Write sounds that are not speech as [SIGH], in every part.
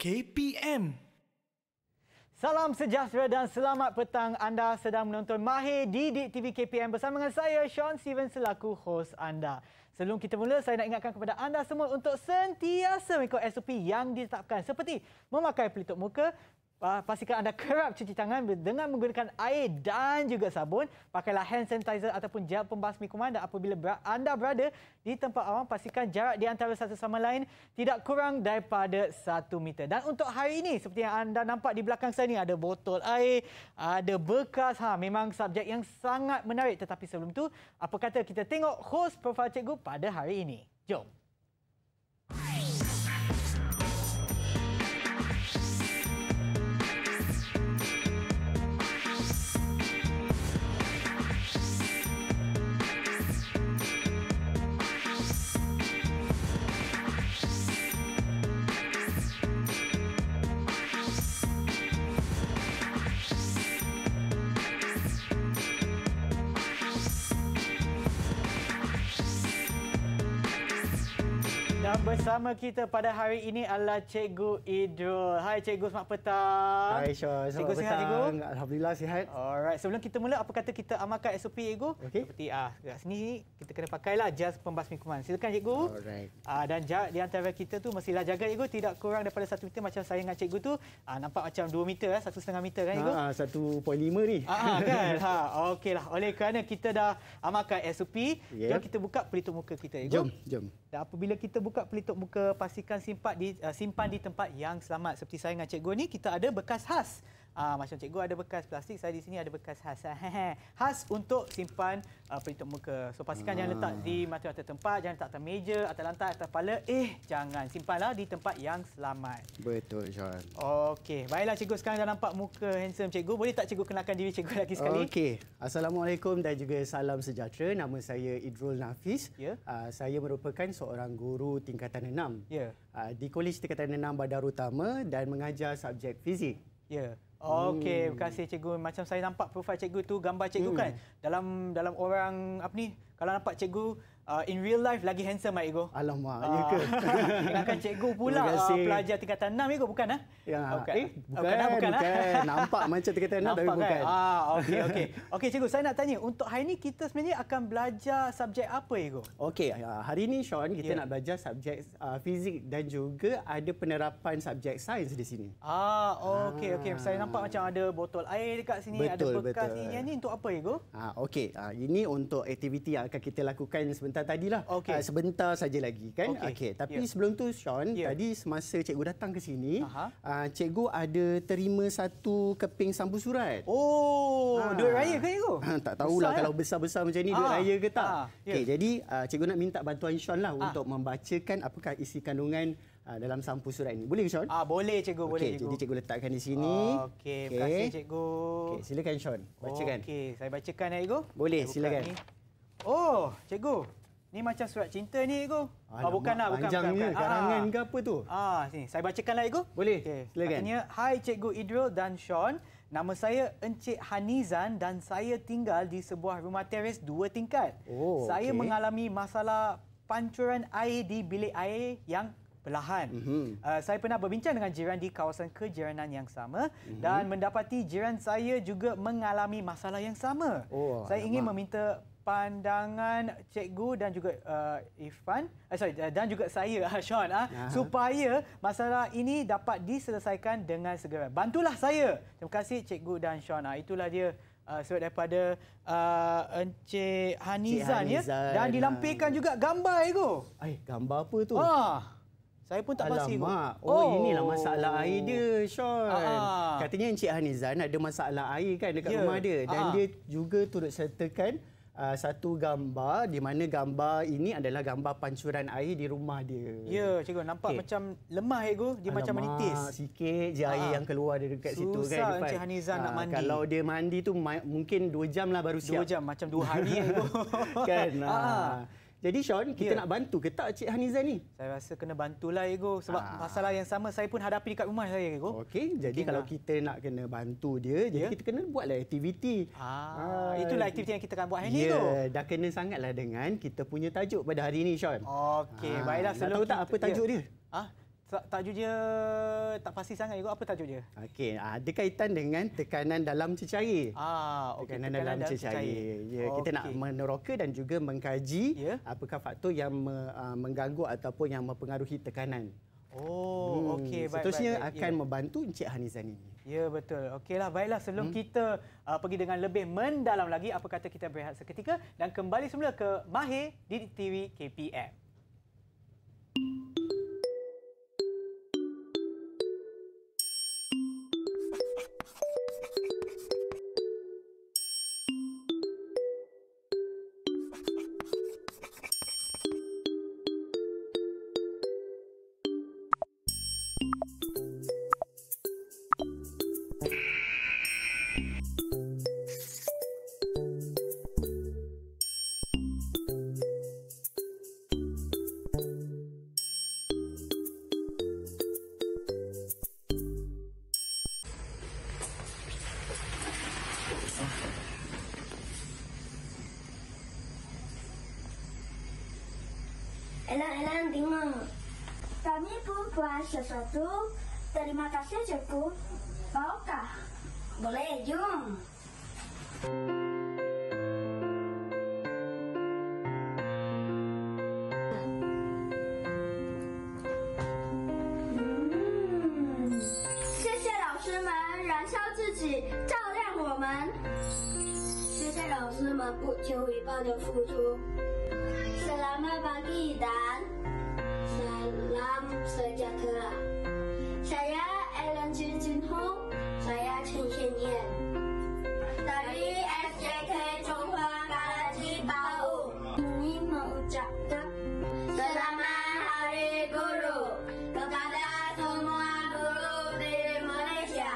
KPM. Salam sejahtera dan selamat petang. Anda sedang menonton Mahir Didik TV KPM bersama dengan saya, Sean Steven, selaku hos anda. Sebelum kita mula, saya nak ingatkan kepada anda semua untuk sentiasa mengikut SOP yang ditetapkan seperti memakai pelitup muka, Ah, pastikan anda kerap cuci tangan dengan menggunakan air dan juga sabun. Pakailah hand sanitizer ataupun gel pembasmi kuman dan apabila anda berada di tempat awam, pastikan jarak di antara satu sama lain tidak kurang daripada satu meter. Dan untuk hari ini, seperti yang anda nampak di belakang saya ini, ada botol air, ada bekas. Ha, memang subjek yang sangat menarik. Tetapi sebelum tu, apa kata kita tengok host profil cikgu pada hari ini. Jom. Jom. bersama kita pada hari ini adalah Cikgu Idul. Hai Cikgu, selamat petang. Hai Syah, selamat cikgu petang. Cikgu sihat Cikgu? Alhamdulillah sihat. Alright, sebelum kita mula, apa kata kita amalkan SOP Cikgu? Okey. Seperti ah, kat sini, kita kena pakailah jas pembasmi kuman. Silakan Cikgu. Alright. Ah, dan jarak di antara kita tu mestilah jaga Cikgu. Tidak kurang daripada satu meter macam saya dengan Cikgu tu. Ah, nampak macam dua meter, eh, satu setengah meter kan Cikgu? Ah, ah satu poin lima ni. Ah, ah kan? [LAUGHS] ha, Okeylah, oleh kerana kita dah amalkan SOP, yeah. jom kita buka pelitup muka kita Cikgu. Jom, jom. Dan apabila kita buka pelitup muka, pastikan simpan di, uh, simpan di tempat yang selamat. Seperti saya dengan cikgu ni, kita ada bekas khas. Uh, macam cikgu ada bekas plastik, saya di sini ada bekas khas. [LAUGHS] khas untuk simpan uh, ah, pelitup muka. So pastikan uh. jangan letak di hmm. material tempat, jangan letak atas meja, atas lantai, atas kepala. Eh, jangan. Simpanlah di tempat yang selamat. Betul, Sean. Okey. Baiklah cikgu sekarang dah nampak muka handsome cikgu. Boleh tak cikgu kenalkan diri cikgu lagi sekali? Okey. Assalamualaikum dan juga salam sejahtera. Nama saya Idrul Nafis. Yeah. Ya. Uh, saya merupakan seorang guru tingkatan enam Yeah. Ya. Uh, di Kolej Tingkatan enam Badar Utama dan mengajar subjek fizik. Ya. Yeah. Okey, hmm. terima kasih cikgu. Macam saya nampak profil cikgu tu, gambar cikgu hmm. kan. Dalam dalam orang apa ni? Kalau nampak cikgu Uh, in real life lagi handsome Mak lah, Ego. Alamak, uh, ya ah, ke? [LAUGHS] Ingatkan cikgu pula uh, pelajar tingkatan 6 Ego, bukan? Ha? Ya, ha? Eh? Ya, okay. eh, bukan, bukan, ha? bukan, bukan, [LAUGHS] bukan. Nampak macam tingkatan 6 tapi kan? bukan. Ah, okey, [LAUGHS] okey. Okey, cikgu, saya nak tanya. Untuk hari ni kita sebenarnya akan belajar subjek apa Ego? Okey, uh, hari ini Sean, kita yeah. nak belajar subjek uh, fizik dan juga ada penerapan subjek sains di sini. Ah, okey, okey. Saya nampak macam ada botol air dekat sini, betul, ada bekas betul. ini. Yang ini untuk apa Ego? Ah, okey, uh, ini untuk aktiviti yang akan kita lakukan sebenarnya sebentar lah, Okay. Uh, ah, sebentar saja lagi kan. Okey. Okay. Tapi yeah. sebelum tu Sean, yeah. tadi semasa cikgu datang ke sini, uh, cikgu ada terima satu keping sambu surat. Oh, ha. duit raya ke cikgu? Ha, tak tahulah besar, eh? kalau besar-besar macam ni ha. duit raya ke tak. Ha. Yeah. Ya. Okey, jadi uh, cikgu nak minta bantuan Sean lah ha. untuk membacakan apakah isi kandungan dalam sampu surat ini. Boleh Sean? Ah, boleh cikgu, okay, boleh cikgu. Jadi cikgu letakkan di sini. Oh, Okey, terima kasih cikgu. Okey, silakan Sean. Bacakan. Okey, saya bacakan ya cikgu. Boleh, saya silakan. Oh, cikgu. Ni macam surat cinta ni, Ego. Ah, ah, bukan lah. Panjangnya, bukan, bukan. karangan ah. ke apa tu? Ah, ni Saya bacakan lah, Ego. Boleh. Okay. Silakan. Akhirnya, Hai Cikgu Idril dan Sean. Nama saya Encik Hanizan dan saya tinggal di sebuah rumah teres dua tingkat. Oh, saya mengalami masalah pancuran air di bilik air yang perlahan. Mm -hmm. uh, saya pernah berbincang dengan jiran di kawasan kejiranan yang sama mm -hmm. dan mendapati jiran saya juga mengalami masalah yang sama. Oh, saya ingin mak. meminta pandangan cikgu dan juga uh, Ifan uh, eh, sorry dan juga saya uh, Sean uh, uh-huh. supaya masalah ini dapat diselesaikan dengan segera. Bantulah saya. Terima kasih cikgu dan Sean. Uh, itulah dia uh, surat daripada uh, Encik Hanizan ya dan dilampirkan juga gambar itu. Eh gambar apa tu? Ah. Saya pun tak pasti. Alamak. Oh, oh, inilah masalah air dia, Sean. Aha. Ah. Katanya Encik Hanizan ada masalah air kan dekat yeah. rumah dia. Dan Aha. dia juga turut sertakan uh, satu gambar di mana gambar ini adalah gambar pancuran air di rumah dia. Ya, cikgu nampak okay. macam lemah ego, dia Alamak, macam menitis. Sikit je air ah. yang keluar dari dekat Susah situ kan. Susah Encik Hanizan ha, nak ah, mandi. Kalau dia mandi tu mungkin dua jam lah baru siap. Dua jam, macam dua hari ego. [LAUGHS] kan? Ha. Ha. Jadi Sean, kita yeah. nak bantu ke tak Cik Hanizan ni? Saya rasa kena bantulah Ego. Sebab ah. masalah yang sama saya pun hadapi dekat rumah saya Ego. Okey, jadi Mungkin kalau lah. kita nak kena bantu dia, yeah. jadi ya. kita kena buatlah aktiviti. Ah. ah, Itulah aktiviti yang kita akan buat hari ini yeah. Ego. Dah kena sangatlah dengan kita punya tajuk pada hari ini Sean. Okey, ah. baiklah. Nak tahu kita, apa tajuk yeah. dia? Ah, Tajuknya tak pasti sangat juga. Apa tajuknya? Okey, ah, ada kaitan dengan tekanan dalam cecair. Ah, okay. tekanan, tekanan dalam, cecair. cecair. Ya, oh, kita okay. nak meneroka dan juga mengkaji yeah. apakah faktor yang me, uh, mengganggu ataupun yang mempengaruhi tekanan. Oh, hmm. okey. Seterusnya baik, baik, akan yeah. membantu Encik Hanizan ini. Yeah, betul. Okeylah, baiklah. Sebelum hmm? kita uh, pergi dengan lebih mendalam lagi, apa kata kita berehat seketika dan kembali semula ke Mahir di TV KPM. 做某事，表达感谢，就够。要吗？可以，jong。嗯，谢谢老师们，燃烧自己，照亮我们。谢谢老师们不求回报的付出。Selamat pagi dan。salam sejahtera. Saya Ellen Jin Jin Ho, saya Chen Xian Yan. Dari SJK Chonghua Galaxy Bau, mau jatuh. selamat hari guru kepada semua guru di Malaysia.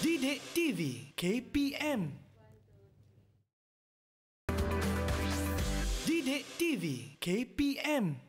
Didik TV KPM KPM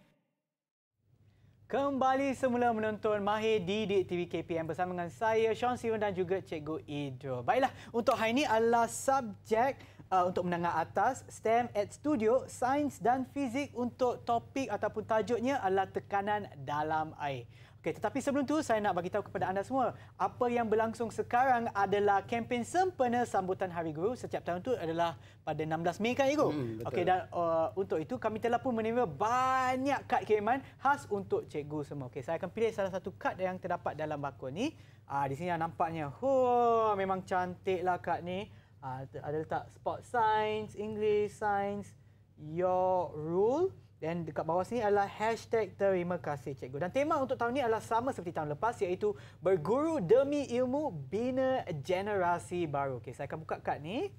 Kembali semula menonton Mahir di TV KPM bersama dengan saya Sean Simon dan juga Cikgu Ido. Baiklah, untuk hari ini adalah subjek uh, untuk menengah atas STEM at Studio, Sains dan Fizik untuk topik ataupun tajuknya adalah tekanan dalam air. Okey, tetapi sebelum tu saya nak bagi tahu kepada anda semua, apa yang berlangsung sekarang adalah kempen sempena sambutan Hari Guru setiap tahun tu adalah pada 16 Mei kan, Igo? Hmm, Okey dan uh, untuk itu kami telah pun menerima banyak kad kiriman khas untuk cikgu semua. Okey, saya akan pilih salah satu kad yang terdapat dalam bakul ni. Ah uh, di sini nampaknya. Oh, memang cantiklah kad ni. Uh, ada letak sport science, English science, your rule. Dan dekat bawah sini adalah hashtag terima kasih cikgu. Dan tema untuk tahun ini adalah sama seperti tahun lepas iaitu berguru demi ilmu bina generasi baru. Okey, saya akan buka kad ni.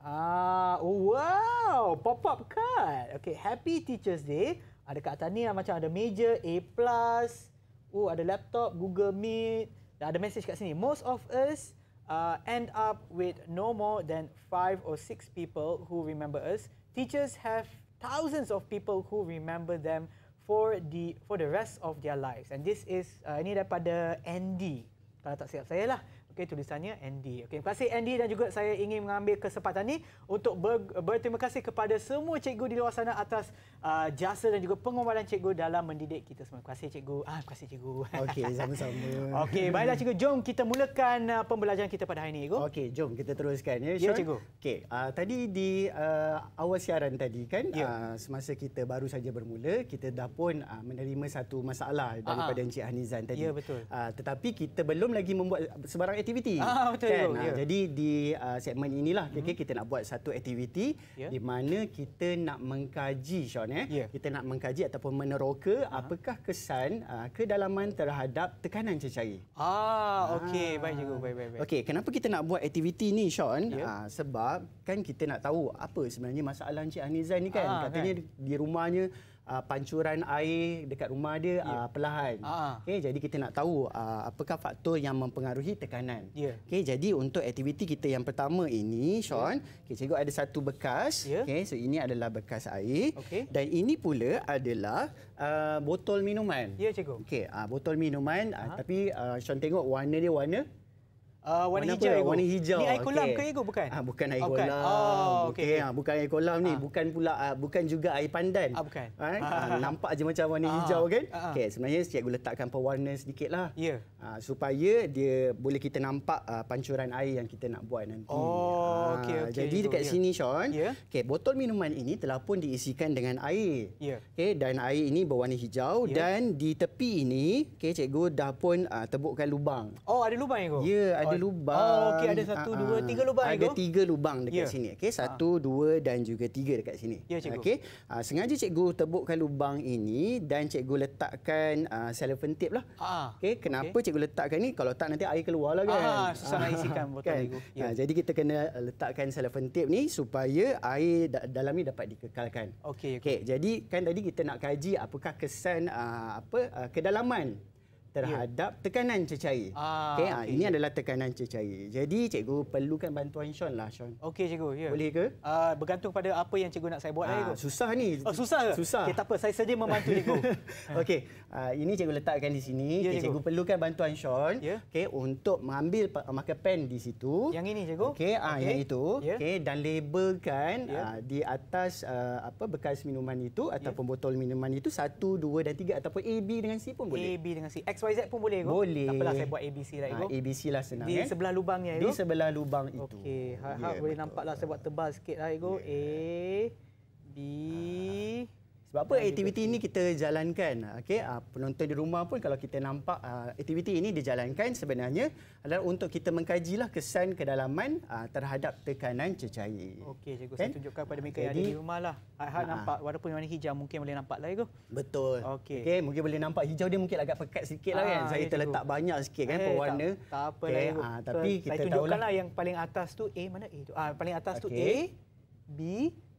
Ah, oh, wow, pop-up card. Okey, Happy Teachers Day. Ada kat atas ni lah, macam ada meja A+. Oh, ada laptop, Google Meet. Dan ada message kat sini. Most of us uh, end up with no more than five or six people who remember us. Teachers have thousands of people who remember them for the for the rest of their lives. And this is uh, ini daripada Andy. Kalau tak silap saya lah. Okay, tulisannya Andy. Okay, terima kasih Andy dan juga saya ingin mengambil kesempatan ini untuk ber, berterima kasih kepada semua cikgu di luar sana atas uh, jasa dan juga pengorbanan cikgu dalam mendidik kita semua. Terima kasih cikgu. Ah, terima kasih cikgu. Okey, sama-sama. [LAUGHS] Okey, baiklah cikgu, jom kita mulakan uh, pembelajaran kita pada hari ini, cikgu. Okey, jom kita teruskan ya. Sean? Ya, cikgu. Okey, uh, tadi di uh, awal siaran tadi kan, ya. uh, semasa kita baru saja bermula, kita dah pun uh, menerima satu masalah daripada Aha. Encik Hanizan tadi. Ya, betul. Uh, tetapi kita belum lagi membuat sebarang aktiviti. Ah, betul. Kan? Uh, ya. Uh, jadi di uh, segmen inilah, hmm. kita nak buat satu aktiviti ya. di mana kita nak mengkaji Sean Kan, eh? Ya. Yeah. Kita nak mengkaji ataupun meneroka uh-huh. apakah kesan uh, kedalaman terhadap tekanan cecair. Ah, ah, okey. Baik cikgu. Baik, baik, baik. Okey, kenapa kita nak buat aktiviti ni, Sean? Yeah. Ah, sebab kan kita nak tahu apa sebenarnya masalah Encik Anizan ni kan? Ah, Katanya kan? di rumahnya uh, pancuran air dekat rumah dia yeah. uh, perlahan. Uh-huh. Okay, jadi kita nak tahu uh, apakah faktor yang mempengaruhi tekanan. Yeah. Okay, jadi untuk aktiviti kita yang pertama ini, Sean, yeah. okay, cikgu ada satu bekas. Yeah. Okay, so ini adalah bekas air okay. dan ini pula adalah uh, botol minuman. Ya, yeah, cikgu. Okay, uh, botol minuman uh-huh. uh, tapi uh, Sean tengok warna dia warna Uh, warna, warna hijau. Apa, warna hijau. Ni air kolam okay. ke ego bukan? Ah bukan air okay. kolam. Oh, okay. okay. Ah, bukan air kolam ni, ah. bukan pula ah, bukan juga air pandan. Ah bukan. Ah, ah, ah. nampak je macam warna ah. hijau kan? Ah. ah. Okey, sebenarnya cikgu letakkan pewarna sedikit lah, Yeah. Ah, supaya dia boleh kita nampak ah, pancuran air yang kita nak buat nanti. Oh, ah, okey okay, Jadi dekat yeah. sini Sean, yeah. okey, botol minuman ini telah pun diisikan dengan air. Ya. Yeah. Okey, dan air ini berwarna hijau yeah. dan di tepi ini, okay, cikgu dah pun ah, tebukkan lubang. Oh, ada lubang ego? Ya, yeah, ada ada lubang. Oh, okey ada satu, dua, ah, tiga lubang. Ada itu? tiga lubang dekat yeah. sini. Okey, ah. satu, uh. dua dan juga tiga dekat sini. Yeah, okey. Uh, sengaja cikgu tebukkan lubang ini dan cikgu letakkan uh, cellophane tape lah. Uh. Okey, kenapa okay. cikgu letakkan ni? Kalau tak nanti air keluar lah kan. Ah, uh, susah nak isikan botol kan? cikgu. Yeah. Ya. Uh, jadi kita kena letakkan cellophane tape ni supaya air da- dalam ni dapat dikekalkan. Okey, okey. Okay, jadi kan tadi kita nak kaji apakah kesan uh, apa uh, kedalaman terhadap yeah. tekanan cecair. Ah, okay, okay. Ah, ini adalah tekanan cecair. Jadi cikgu perlukan bantuan Sean lah Sean. Okey cikgu. Yeah. Boleh ke? Uh, bergantung pada apa yang cikgu nak saya buat. Lah, ah, lah, susah ni. Oh, susah ke? Susah. Okay, tak apa, saya saja membantu [LAUGHS] cikgu. [LAUGHS] Okey, uh, ini cikgu letakkan di sini. Yeah, okay, cikgu. cikgu perlukan bantuan Sean yeah. okay, untuk mengambil marker pen di situ. Yang ini cikgu? Okey, okay. ah yang itu. Yeah. Okay, dan labelkan yeah. Ya. uh, di atas uh, apa bekas minuman itu ataupun yeah. botol minuman itu satu, dua dan tiga ataupun A, B dengan C pun boleh. A, B dengan C. X XYZ pun boleh ke? Boleh. Tak apalah saya buat ABC lah ha, ABC lah senang Di kan? sebelah lubangnya Di sebelah lubang itu. Okey. Harap ha, yeah, boleh nampak lah saya buat tebal sikit lah Ego. Yeah. A, B, ha. Sebab apa aktiviti ini kita jalankan? Okey, ah, penonton di rumah pun kalau kita nampak ah, aktiviti ini dijalankan sebenarnya adalah untuk kita mengkaji lah kesan kedalaman ah, terhadap tekanan cecair. Okey, cikgu kan? saya tunjukkan kepada mereka Jadi, yang ada di rumah lah. Hak nampak walaupun warna hijau mungkin boleh nampak lah cikgu. Betul. Okey, okay, mungkin boleh nampak hijau dia mungkin agak pekat sikit lah kan. Saya ya, terletak banyak sikit kan hey, eh, pewarna. Tak, tak apa okay, lah. Tapi kita tunjukkan lah yang paling atas tu A mana A tu. Ah, paling atas okay. tu A, B,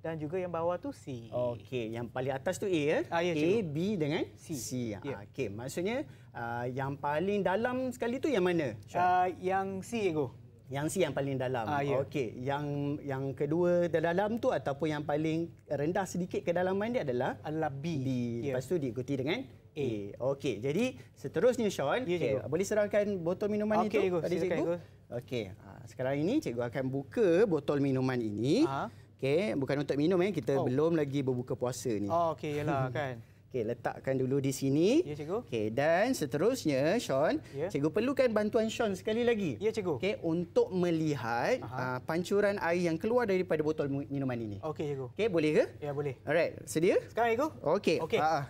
dan juga yang bawah tu C. Okey, yang paling atas tu A ya. Ah, ya A cikgu. B dengan C. C. Ah, ya. Okey, maksudnya uh, yang paling dalam sekali tu yang mana? Uh, yang C cikgu. Yang C yang paling dalam. Ah, ya. Okey, yang yang kedua terdalam tu ataupun yang paling rendah sedikit kedalaman dia adalah adalah B. B. Ya. Lepas tu diikuti dengan A. Okey, jadi seterusnya Sean, ya, okay, boleh serahkan botol minuman okay, itu cikgu. pada cikgu. cikgu. Okey, sekarang ini cikgu akan buka botol minuman ini. Uh. Okey, bukan untuk minum eh. Kita oh. belum lagi berbuka puasa ni. Oh, okey, yalah [LAUGHS] kan. Okey, letakkan dulu di sini. Ya, cikgu. Okey, dan seterusnya, Sean, ya. cikgu perlukan bantuan Sean sekali lagi. Ya, cikgu. Okey, untuk melihat uh, pancuran air yang keluar daripada botol minuman ini. Okey, cikgu. Okey, boleh ke? Ya, boleh. Alright, sedia? Sekarang, cikgu. Okey. Okey. Ha. Ah, ah.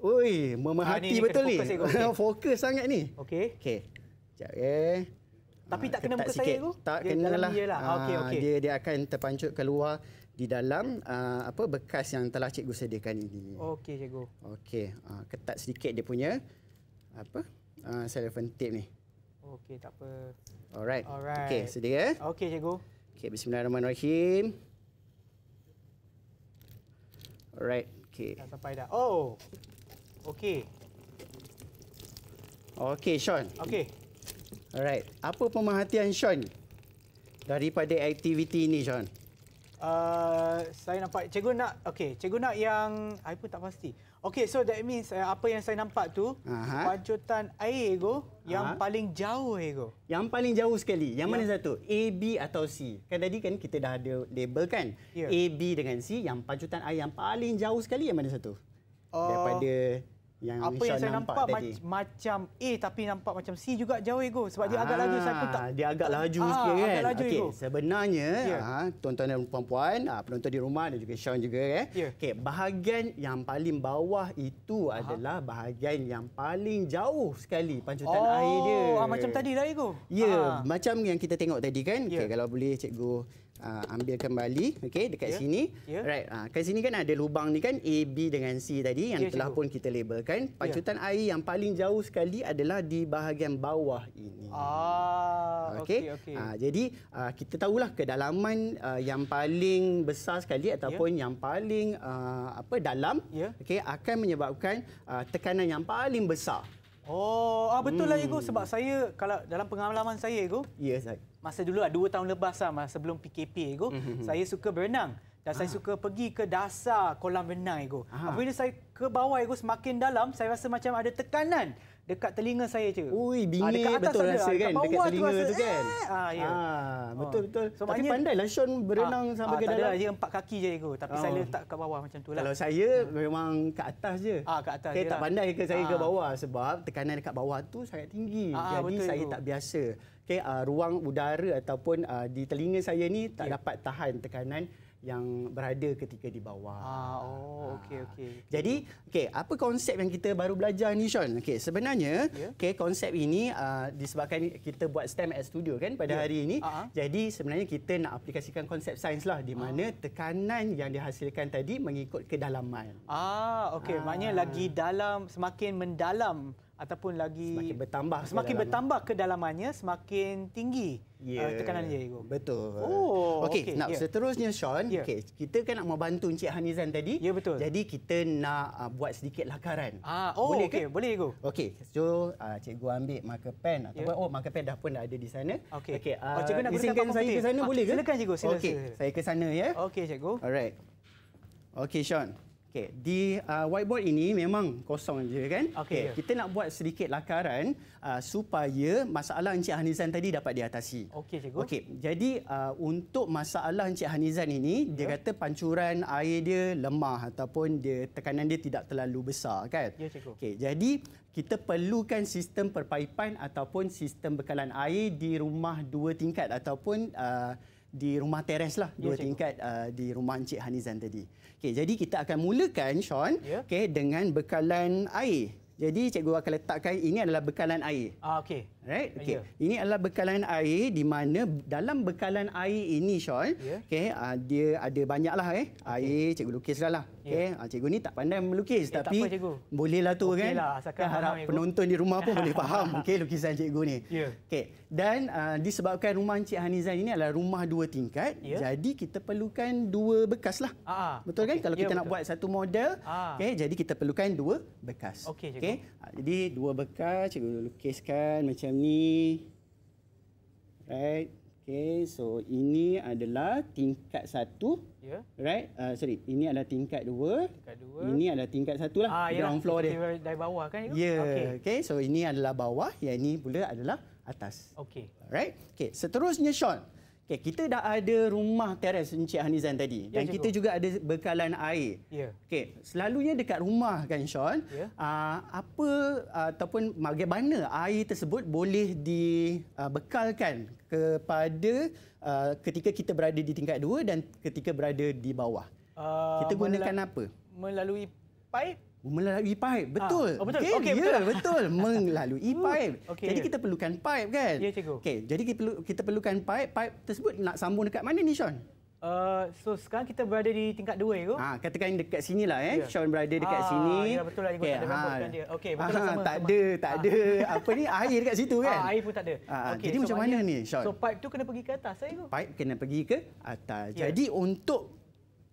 Uh, Oi, memerhati ha, betul ni. Fokus, okay. [LAUGHS] fokus sangat ni. Okey. Okey. Sekejap, eh. Okay tapi ah, tak kena muka sikit. saya tu tak dia kena lah, lah. Aa, ah, okay, okay. dia dia akan terpancut keluar di dalam aa, ah, apa bekas yang telah cikgu sediakan ini okey cikgu okey ketat sedikit dia punya apa aa, cellophane tape ni okey tak apa alright, alright. okey sedia okey cikgu okey bismillahirrahmanirrahim alright okey dah sampai dah oh okey okey Sean okey Alright, apa pemerhatian Sean daripada aktiviti ini Sean? Uh, saya nampak cikgu nak okey cikgu nak yang saya pun tak pasti okey so that means uh, apa yang saya nampak tu uh-huh. pancutan air ego yang uh paling jauh ego yang paling jauh sekali yang yeah. mana ya. satu A B atau C kan tadi kan kita dah ada label kan yeah. A B dengan C yang pancutan air yang paling jauh sekali yang mana satu uh, daripada yang apa yang saya nampak, nampak tadi. macam A tapi nampak macam C juga jauh ego sebab dia aa, ah, agak laju saya pun tak dia agak laju aa, ah, sikit kan okey sebenarnya yeah. Ya. aa, tuan-tuan dan puan-puan aa, ah, penonton di rumah dan juga Sean juga eh yeah. okey bahagian yang paling bawah itu aa. adalah bahagian yang paling jauh sekali pancutan oh, air dia oh macam tadi lah ego ya yeah, macam yang kita tengok tadi kan yeah. okey ya. kalau boleh cikgu uh, ambil kembali okey dekat yeah. sini yeah. right uh, ah, kat sini kan ada lubang ni kan A, B dengan C tadi yang yeah, telah pun kita labelkan ya. pacutan yeah. air yang paling jauh sekali adalah di bahagian bawah ini ah okey okay, okay. uh, ah, jadi uh, kita tahulah kedalaman uh, yang paling besar sekali ataupun yeah. yang paling uh, apa dalam yeah. okey akan menyebabkan uh, tekanan yang paling besar Oh, ah betul lah hmm. Ego sebab saya kalau dalam pengalaman saya Ego. Yes, saya masa dulu lah, dua tahun lepas lah, masa sebelum PKP itu, mm-hmm. Mhm, saya suka berenang. Dan ha. saya ah. suka pergi ke dasar kolam renang itu. Ha. Ah. Apabila saya ke bawah itu semakin dalam, saya rasa macam ada tekanan dekat telinga saya je. Ui, ah, bingit ha, betul sana, rasa kan dekat telinga tu, rasa, tu kan. Eh, ya. Yeah. Ha, oh. betul betul. So, Tapi pandai lah Sean berenang ha, sampai ha, ke lah, dalam. Ada, dia empat kaki je ego. Tapi ha. saya oh. letak ke bawah macam tu lah. Kalau saya ha. memang ke atas je. Ah, ke atas. Saya tak lah. pandai ke saya ha. ke bawah sebab tekanan dekat bawah tu sangat tinggi. Ha, Jadi betul, saya ego. tak biasa okay, uh, ruang udara ataupun uh, di telinga saya ni tak yeah. dapat tahan tekanan yang berada ketika di bawah. Ah, oh, ah. okey okey. Jadi, okey, apa konsep yang kita baru belajar ni Sean? Okey, sebenarnya, yeah. okey, konsep ini uh, disebabkan kita buat STEM at studio kan pada yeah. hari ini. Uh-huh. Jadi, sebenarnya kita nak aplikasikan konsep sains lah di mana uh. tekanan yang dihasilkan tadi mengikut kedalaman. Ah, okey, ah. maknanya lagi ah. dalam semakin mendalam ataupun lagi semakin bertambah semakin bertambah kedalamannya semakin tinggi yeah. uh, tekanan dia itu. Betul. Oh, okey. Okay. nak yeah. seterusnya Sean, yeah. okey, kita kan nak membantu Encik Hanizan tadi. Ya yeah, betul. Jadi kita nak uh, buat sedikit lakaran. Ah, oh, boleh okay. ke? Boleh ego. Okey. So, uh, cikgu ambil marker pen ya. ataupun yeah. oh, marker pen dah pun dah ada di sana. Okey. Okay, oh, uh, oh, cikgu nak gunakan saya ke sana ah, boleh ke? Silakan cikgu, silakan. Okey, saya ke sana ya. Okey, cikgu. Alright. Okey, Sean. Okey, di uh, whiteboard ini memang kosong je kan? Okey. Okay. Ya. Kita nak buat sedikit lakaran uh, supaya masalah Encik Hanizan tadi dapat diatasi. Okey, cikgu. Okey. Jadi uh, untuk masalah Encik Hanizan ini, yeah. dia ya. kata pancuran air dia lemah ataupun dia tekanan dia tidak terlalu besar kan? Ya, yeah, cikgu. Okey. Jadi kita perlukan sistem perpaipan ataupun sistem bekalan air di rumah dua tingkat ataupun uh, di rumah teres lah ya, dua cikgu. tingkat uh, di rumah Encik Hanizan tadi. Okay, jadi kita akan mulakan Sean ya. okey dengan bekalan air. Jadi cikgu akan letakkan ini adalah bekalan air. Ah okey. Right? Okay. Yeah. Ini adalah bekalan air di mana dalam bekalan air ini Sean, yeah. okay, uh, dia ada banyaklah eh. Okay. Air cikgu lukis lah. Ya. Okey, yeah. uh, cikgu ni tak pandai melukis eh, tapi apa, bolehlah tu okay kan. Lah, kan harap cikgu. penonton di rumah pun boleh [LAUGHS] faham okay, lukisan cikgu ni. Yeah. Okey. Dan uh, disebabkan rumah Encik Hanizan ini adalah rumah dua tingkat, yeah. jadi kita perlukan dua bekas lah. Ah, ah, betul okay. kan? Kalau ya, kita yeah, nak buat satu model, ah. okey, jadi kita perlukan dua bekas. Okey, okay? Jadi dua bekas cikgu lukiskan macam ni right okay so ini adalah tingkat satu yeah. right uh, sorry ini adalah tingkat dua tingkat dua ini adalah tingkat satu lah ah, ground floor dia dari bawah kan ya yeah. okay. okay so ini adalah bawah yang ini pula adalah atas okay right okay seterusnya Sean Okay, kita dah ada rumah teres Encik Hanizan tadi. Ya, dan kita juga ada bekalan air. Ya. Okay, selalunya dekat rumah kan, Sean. Ya. Ah, apa ataupun bagaimana air tersebut boleh dibekalkan kepada ah, ketika kita berada di tingkat dua dan ketika berada di bawah? Uh, kita gunakan melal- apa? Melalui pipe melalui pipe. Ah. Betul. Ah, oh, betul. Okey, kan? okay, ya, betul. betul. [LAUGHS] Melalui pipe. Okay, jadi yeah. kita perlukan pipe kan? Ya, yeah, cikgu. Okey, jadi kita perlu kita perlukan pipe. Pipe tersebut nak sambung dekat mana ni, Sean? Uh, so sekarang kita berada di tingkat 2 itu Ah, katakan dekat sini lah eh. Yeah. Sean berada dekat ah, sini. Ya, betul lah Okay, tak ada ha. dia. Okey, betul ah, lah Tak ada, tak ada. Apa ni? Air dekat situ kan? Ah, air pun tak ada. Ah, okay, jadi so macam mana ni, Sean? So pipe tu kena pergi ke atas, saya eh, tu Pipe kena pergi ke atas. Yeah. Jadi untuk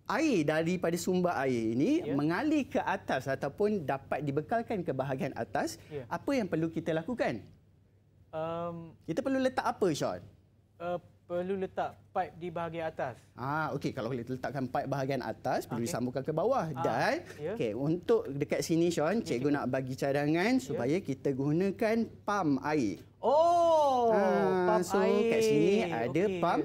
air daripada sumber air ini yeah. mengalir ke atas ataupun dapat dibekalkan ke bahagian atas, yeah. apa yang perlu kita lakukan? Um, kita perlu letak apa, Sean? Uh, perlu letak pipe di bahagian atas. Ah, okey. Kalau kita letakkan pipe bahagian atas, perlu okay. disambungkan ke bawah. Ah, Dan yeah. okay, untuk dekat sini, Sean, yeah, cikgu, nak bagi cadangan yeah. supaya kita gunakan pam air. Oh, ah, pam so, air. So, kat sini ada okay. pam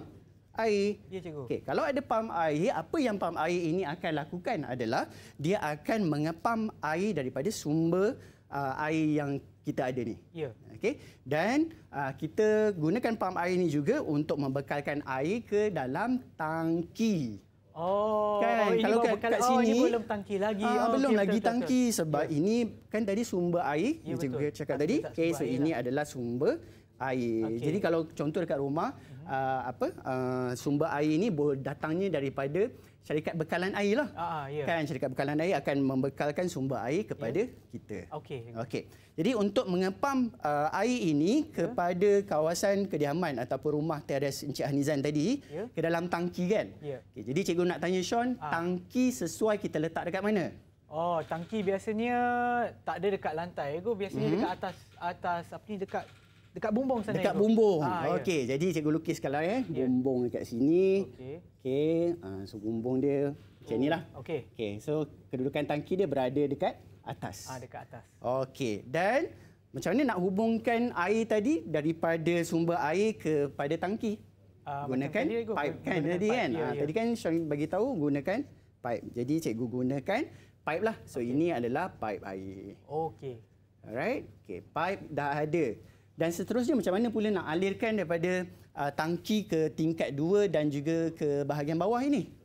air. Ya, cikgu. Okay. Kalau ada pam air, apa yang pam air ini akan lakukan adalah dia akan mengepam air daripada sumber uh, air yang kita ada ni. Ya. Okey. Dan uh, kita gunakan pam air ini juga untuk membekalkan air ke dalam tangki. Oh, kan? Oh, ini kalau kat, bekal, kat sini oh, ini belum tangki lagi. Uh, oh, belum okay, lagi betul, tangki betul, sebab betul. Ya. ini kan tadi sumber air ya, yang betul. cikgu cakap tadi. Okey, so ini lah. adalah sumber air. Okay. Jadi kalau contoh dekat rumah mhm. uh, apa uh, sumber air ini boleh datangnya daripada syarikat bekalan air lah. Uh, ah, uh, ah, yeah. Kan syarikat bekalan air akan membekalkan sumber air kepada yeah. kita. Okey. Okey. Jadi untuk mengepam uh, air ini yeah. kepada kawasan kediaman ataupun rumah teras Encik Hanizan tadi yeah. ke dalam tangki kan. Yeah. Okey. Jadi cikgu nak tanya Sean, uh. tangki sesuai kita letak dekat mana? Oh, tangki biasanya tak ada dekat lantai. Aku biasanya mm-hmm. dekat atas atas apa ni dekat dekat bumbung sana dekat itu. bumbung ha, okey jadi cikgu lukiskanlah eh yeah. bumbung dekat sini okey okey uh, so bumbung dia macam oh. nilah okey okey so kedudukan tangki dia berada dekat atas ah dekat atas okey dan macam mana nak hubungkan air tadi daripada sumber air kepada tangki uh, gunakan pipe kan gunakan tadi pipe. kan yeah, ya, ha, ya. yeah. tadi kan Sean bagi tahu gunakan pipe jadi cikgu gunakan pipe lah so okay. ini adalah pipe air okey alright okey pipe dah ada dan seterusnya macam mana pula nak alirkan daripada uh, tangki ke tingkat dua dan juga ke bahagian bawah ini?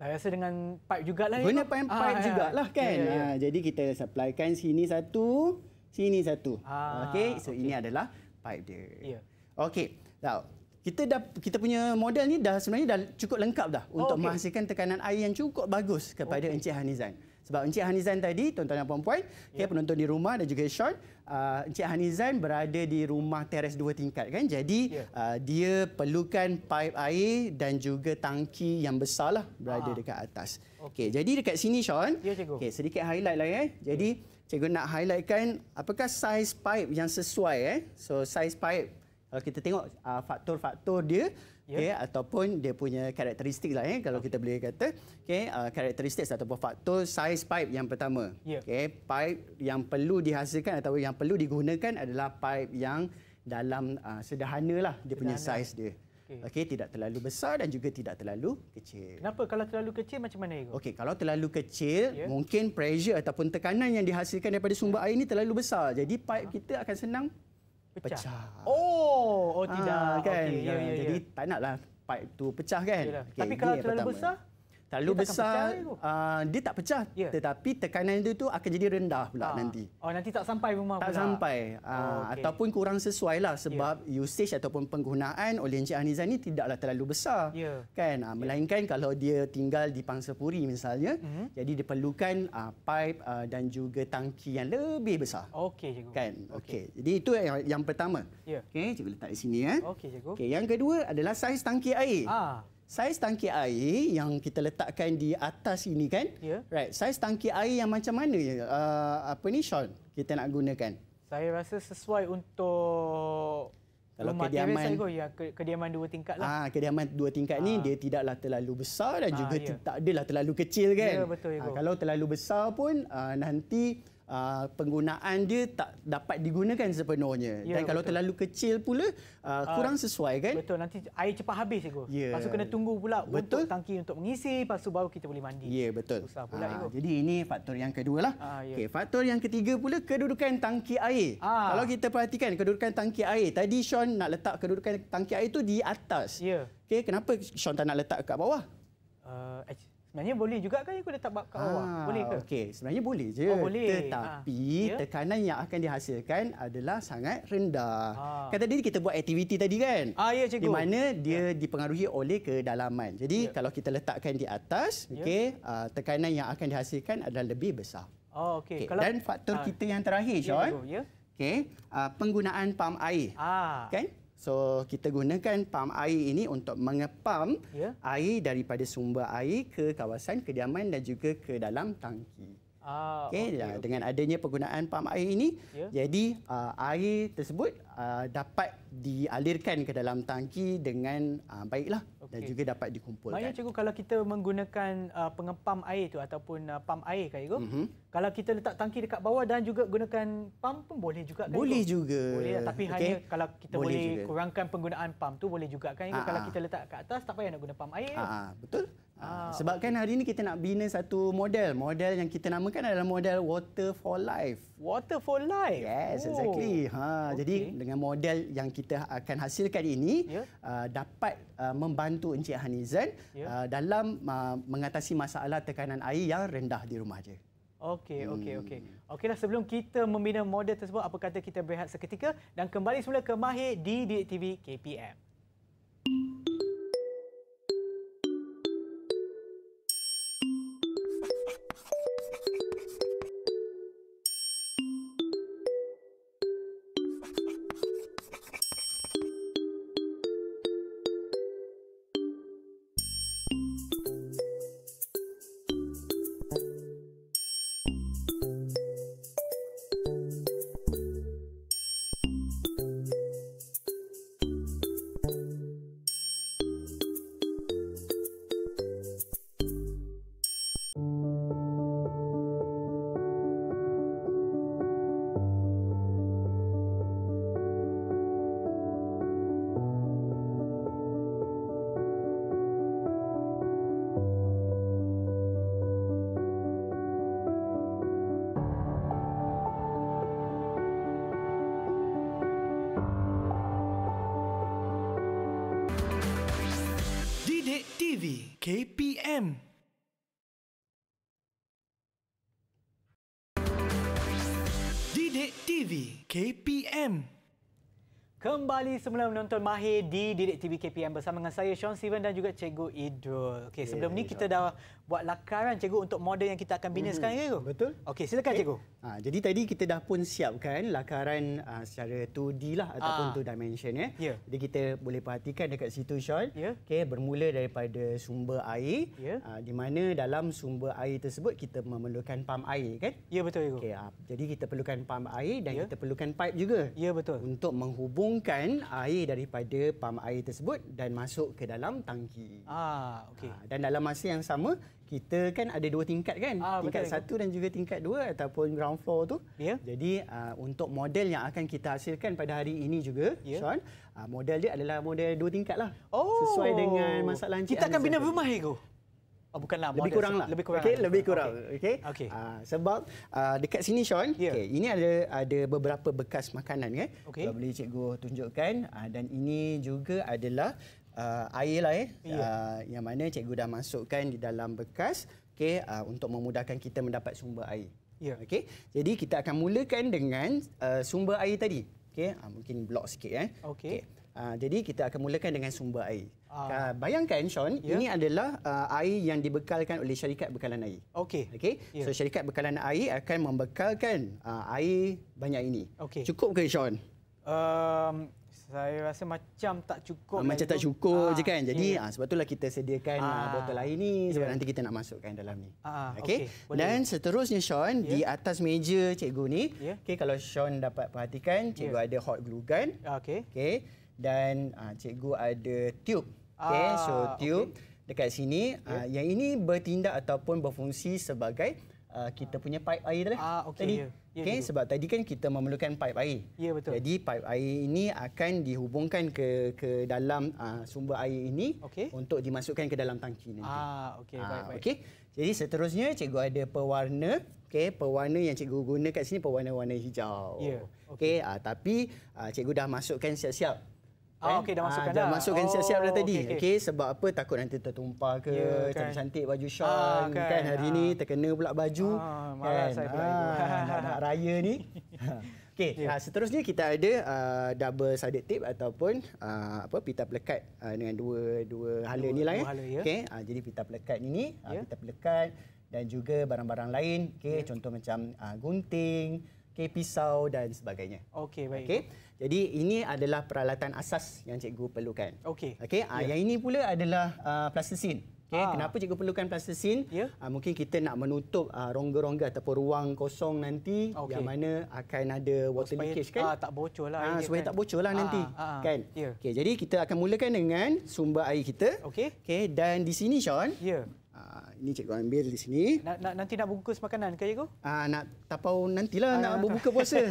Saya rasa dengan pipe jugalah. Guna ya, pipe ah, ya. jugalah ya. kan. Ya, ya, Ha, jadi kita supplykan sini satu, sini satu. Ah, okey, so okay. ini adalah pipe dia. Ya. Okey. Now, kita dah kita punya model ni dah sebenarnya dah cukup lengkap dah oh, untuk okay. menghasilkan tekanan air yang cukup bagus kepada okay. Encik Hanizan. Sebab Encik Hanizan tadi, tuan-tuan dan puan-puan, yeah. okay, ya. penonton di rumah dan juga Sean, uh, Encik Hanizan berada di rumah teres dua tingkat kan. Jadi yeah. uh, dia perlukan pipe air dan juga tangki yang besar lah berada ha. dekat atas. Okay. Okay, jadi dekat sini Sean, yeah, okay, sedikit highlight lah ya. Jadi yeah. cikgu nak highlightkan apakah size pipe yang sesuai. Eh? So size pipe, kalau kita tengok uh, faktor-faktor uh, dia, Ya. okay, yeah. ataupun dia punya karakteristik lah, eh, kalau kita boleh kata. Okay, uh, karakteristik atau faktor size pipe yang pertama. Yeah. Okay, pipe yang perlu dihasilkan atau yang perlu digunakan adalah pipe yang dalam uh, sederhana lah dia sederhana. punya size dia. Okey, okay, tidak terlalu besar dan juga tidak terlalu kecil. Kenapa kalau terlalu kecil macam mana Okay, kalau terlalu kecil, yeah. mungkin pressure ataupun tekanan yang dihasilkan daripada sumber air ini terlalu besar. Jadi pipe ah. kita akan senang pecah. pecah. Oh, oh tidak. Ah, kan? Okay, yeah, yeah, yeah. Jadi ya. tak naklah pipe tu pecah kan. Okay, Tapi kalau terlalu besar, Terlalu dia besar, pecah, uh, dia tak pecah. Yeah. Tetapi tekanan itu tu akan jadi rendah pula ha. nanti. Oh, nanti tak sampai rumah tak pula. Tak sampai. Uh, oh, okay. Ataupun kurang sesuai lah sebab yeah. usage ataupun penggunaan oleh Encik Hanizan ini tidaklah terlalu besar. Yeah. Kan? Uh, melainkan yeah. kalau dia tinggal di Pangsapuri misalnya, mm-hmm. jadi dia perlukan uh, pipe uh, dan juga tangki yang lebih besar. Okey, cikgu. Kan? Okey. Okay. Jadi itu yang, yang pertama. Yeah. Okey, cikgu letak di sini. Eh. Okay cikgu. Okay, yang kedua adalah saiz tangki air. Ah saiz tangki air yang kita letakkan di atas ini kan? Yeah. Right. Saiz tangki air yang macam mana uh, apa ni Sean kita nak gunakan? Saya rasa sesuai untuk kalau rumah kediaman saya ya kediaman dua tingkat lah. Ah, kediaman dua tingkat ah. ni dia tidaklah terlalu besar dan ah, juga yeah. tidak adalah terlalu kecil kan? yeah, betul ya, Ah, kalau terlalu besar pun uh, nanti uh, penggunaan dia tak dapat digunakan sepenuhnya. Ya, Dan kalau terlalu kecil pula, uh, ah, kurang sesuai kan? Betul, nanti air cepat habis. Ya. Lepas tu kena tunggu pula betul. untuk tangki untuk mengisi, lepas tu baru kita boleh mandi. Ya, betul. Pula, uh, jadi ini faktor yang kedua lah. Uh, ya. okay, faktor yang ketiga pula, kedudukan tangki air. Uh. Kalau kita perhatikan kedudukan tangki air, tadi Sean nak letak kedudukan tangki air tu di atas. Ya. Okay, kenapa Sean tak nak letak kat bawah? Uh, Sebenarnya boleh juga kan ikut letak bab kat bawah? Ha, boleh ke? Okey, sebenarnya boleh je. Oh, boleh. Tetapi ha. tekanan yang akan dihasilkan adalah sangat rendah. Ha. Kan tadi kita buat aktiviti tadi kan? Ah ha, cikgu. Di mana dia ya. dipengaruhi oleh kedalaman. Jadi ya. kalau kita letakkan di atas, ya. okey, uh, tekanan yang akan dihasilkan adalah lebih besar. Oh okey. Okay. Kalau... Dan faktor ha. kita yang terakhir, Sean. Ya, ya. Okey, uh, penggunaan pam air. Ah. Kan? So kita gunakan pam air ini untuk mengepam yeah. air daripada sumber air ke kawasan kediaman dan juga ke dalam tangki. Ah, okay, okay, okay. Dengan adanya penggunaan pam air ini, yeah. jadi uh, air tersebut Uh, dapat dialirkan ke dalam tangki dengan uh, baiklah okay. dan juga dapat dikumpulkan. Maknanya cikgu kalau kita menggunakan uh, pengepam air tu ataupun uh, pam air kan cikgu? Mm -hmm. Kalau kita letak tangki dekat bawah dan juga gunakan pam pun boleh juga kan Boleh cikgu? juga. Boleh lah, tapi okay. hanya kalau kita boleh, boleh kurangkan penggunaan pam tu boleh juga kan cikgu? Ah, kalau ah. kita letak kat atas tak payah nak guna pam air. Aa, ah, betul. Aa, Sebab okay. kan hari ini kita nak bina satu model. Model yang kita namakan adalah model Water for Life. Water for Life? Yes, oh. exactly. Ha, okay. Jadi dengan model yang kita akan hasilkan ini yeah. uh, dapat uh, membantu Encik Hanizan yeah. uh, dalam uh, mengatasi masalah tekanan air yang rendah di rumah dia. Okey, hmm. okey, okey. Okeylah, sebelum kita membina model tersebut, apa kata kita berehat seketika dan kembali semula ke Mahir di DTV KPM. him. Kembali semula menonton Mahir di Didik TV KPM bersama dengan saya Sean Steven dan juga Cikgu Idul. Okay, yeah, sebelum ni kita dah buat lakaran Cikgu untuk model yang kita akan bina mm -hmm. sekarang ke? Betul. Okey, silakan okay. Cikgu. Ha, jadi tadi kita dah pun siapkan lakaran uh, secara 2D lah ataupun 2 ah. dimension ya. Yeah. Jadi kita boleh perhatikan dekat situ Sean. Yeah. Okey, bermula daripada sumber air yeah. Ya. uh, di mana dalam sumber air tersebut kita memerlukan pam air kan? Ya yeah, betul Cikgu. Okey, uh, jadi kita perlukan pam air dan yeah. kita perlukan pipe juga. Ya yeah, betul. Untuk menghubung mengumpulkan air daripada pam air tersebut dan masuk ke dalam tangki. Ah, okey. Ah, dan dalam masa yang sama, kita kan ada dua tingkat kan? Ah, tingkat betul, satu dan juga tingkat dua ataupun ground floor tu. Yeah. Jadi, uh, untuk model yang akan kita hasilkan pada hari ini juga, yeah. Sean, uh, model dia adalah model dua tingkat lah. Oh. Sesuai dengan masalah Encik Kita akan bina rumah, Ego. Oh, bukanlah lebih kurang lah. Lebih kurang. Okay, lah. lebih kurang. Okay. Okay. Uh, sebab uh, dekat sini Sean, yeah. okay, ini ada ada beberapa bekas makanan kan. Okay. Kalau boleh cikgu tunjukkan uh, dan ini juga adalah uh, air lah eh. Yeah. Ya. Uh, yang mana cikgu dah masukkan di dalam bekas okay, uh, untuk memudahkan kita mendapat sumber air. Ya. Yeah. Okay. Jadi kita akan mulakan dengan uh, sumber air tadi. Okay. Uh, mungkin blok sikit eh. Okay. okay. Uh, jadi kita akan mulakan dengan sumber air. Uh. bayangkan Sean, yeah. ini adalah uh, air yang dibekalkan oleh syarikat bekalan air. Okey. Okey. Yeah. So syarikat bekalan air akan membekalkan uh, air banyak ini. Okay. Cukup ke Sean? Um saya rasa macam tak cukup. Macam tak cukup ah, je kan. Jadi yeah. ah, sebab itulah kita sediakan ah, botol air ini Sebab yeah. nanti kita nak masukkan dalam ni. Ah, okay. okay. Dan seterusnya Sean, yeah. di atas meja cikgu ni. Yeah. Okay, kalau Sean dapat perhatikan, cikgu yeah. ada hot glue gun. Okay. Okay. Dan ah, cikgu ada tube. Okay, ah, so tube okay. dekat sini okay. uh, ya. yang ini bertindak ataupun berfungsi sebagai uh, kita punya pipe air lah. Ah, okay, tadi. Yeah. Yeah, okay, yeah. Ya. sebab tadi kan kita memerlukan pipe air. yeah, betul. Jadi pipe air ini akan dihubungkan ke ke dalam uh, sumber air ini okay. untuk dimasukkan ke dalam tangki nanti. Ah, okey, ah, baik-baik. Uh, okay. Jadi seterusnya cikgu ada pewarna. okay, pewarna yang cikgu guna kat sini pewarna warna hijau. Yeah, okey, okay, uh, tapi uh, cikgu dah masukkan siap-siap. Oh, eh? Ah, okay, dah masukkan ah, dah. Dah masukkan oh, siap-siap dah tadi. Oh, okay, okay. okay, sebab apa takut nanti tertumpah ke, yeah, okay. cantik baju shawl ah, kan. kan. Hari ah. terkena pula baju. Ah, marah kan? saya pula ah, nak, raya ni. [LAUGHS] Okay, yeah. ah, seterusnya kita ada uh, ah, double sided tape ataupun uh, apa pita pelekat uh, dengan dua dua hala ini lah eh. ya. Okay, ah, jadi pita pelekat ini, yeah. ah, ya. pita pelekat dan juga barang-barang lain. Okay, yeah. contoh macam uh, gunting, okay, pisau dan sebagainya. Okay, baik. Okay. Jadi ini adalah peralatan asas yang cikgu perlukan. Okey. Okey, yeah. Ya. yang ini pula adalah uh, ah, plastisin. Okey, ah. kenapa cikgu perlukan plastisin? Yeah. Ya. Uh, mungkin kita nak menutup rongga ah, rongga-rongga ataupun ruang kosong nanti okay. yang mana akan ada oh, water oh, leakage kan? Ah, tak bocorlah air. Ah, supaya kan? tak bocorlah ah, nanti, ah, ah, kan? Yeah. Okey, jadi kita akan mulakan dengan sumber air kita. Okey. Okey, dan di sini Sean, yeah. Uh, ini cikgu ambil di sini. Nak, nak, nanti nak bungkus makanan ke, cikgu? Uh, nak tapau nantilah, uh, nak uh, berbuka puasa.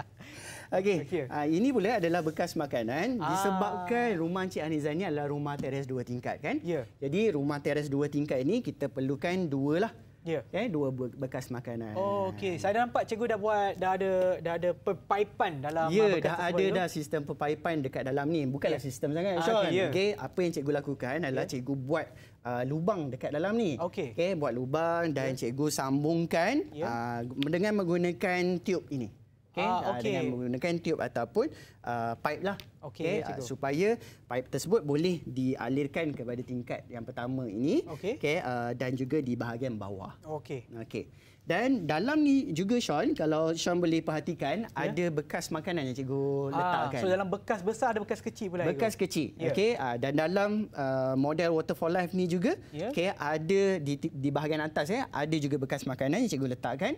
[LAUGHS] Okey. Okay. Uh, ini boleh adalah bekas makanan. Uh. Disebabkan rumah Cik Anizan ini adalah rumah teres dua tingkat, kan? Yeah. Jadi rumah teres dua tingkat ini kita perlukan dua lah. Ya. Yeah. Eh dua bekas makanan. Oh okey. Saya dah nampak cikgu dah buat dah ada dah ada perpaipan dalam yeah, Ya dah ada dah sistem perpaipan dekat dalam ni. Bukanlah yeah. sistem sangat. Ah, okey. Ya. Okay. Yeah. Apa yang cikgu lakukan adalah yeah. cikgu buat uh, lubang dekat dalam ni. Okey. Okay, buat lubang dan yeah. cikgu sambungkan yeah. uh, dengan menggunakan tube ini okay, ah, okay. dengan menggunakan tube ataupun uh, pipe lah okay, okay, uh, ah, supaya pipe tersebut boleh dialirkan kepada tingkat yang pertama ini okay. Okay, uh, ah, dan juga di bahagian bawah Okay. okey dan dalam ni juga Sean kalau Sean boleh perhatikan yeah. ada bekas makanan yang cikgu letakkan. Ah, so dalam bekas besar ada bekas kecil pula. Bekas cikgu. kecil. Yeah. Okey ah, dan dalam uh, model Water for Life ni juga yeah. okey ada di di bahagian atas ya ada juga bekas makanan yang cikgu letakkan.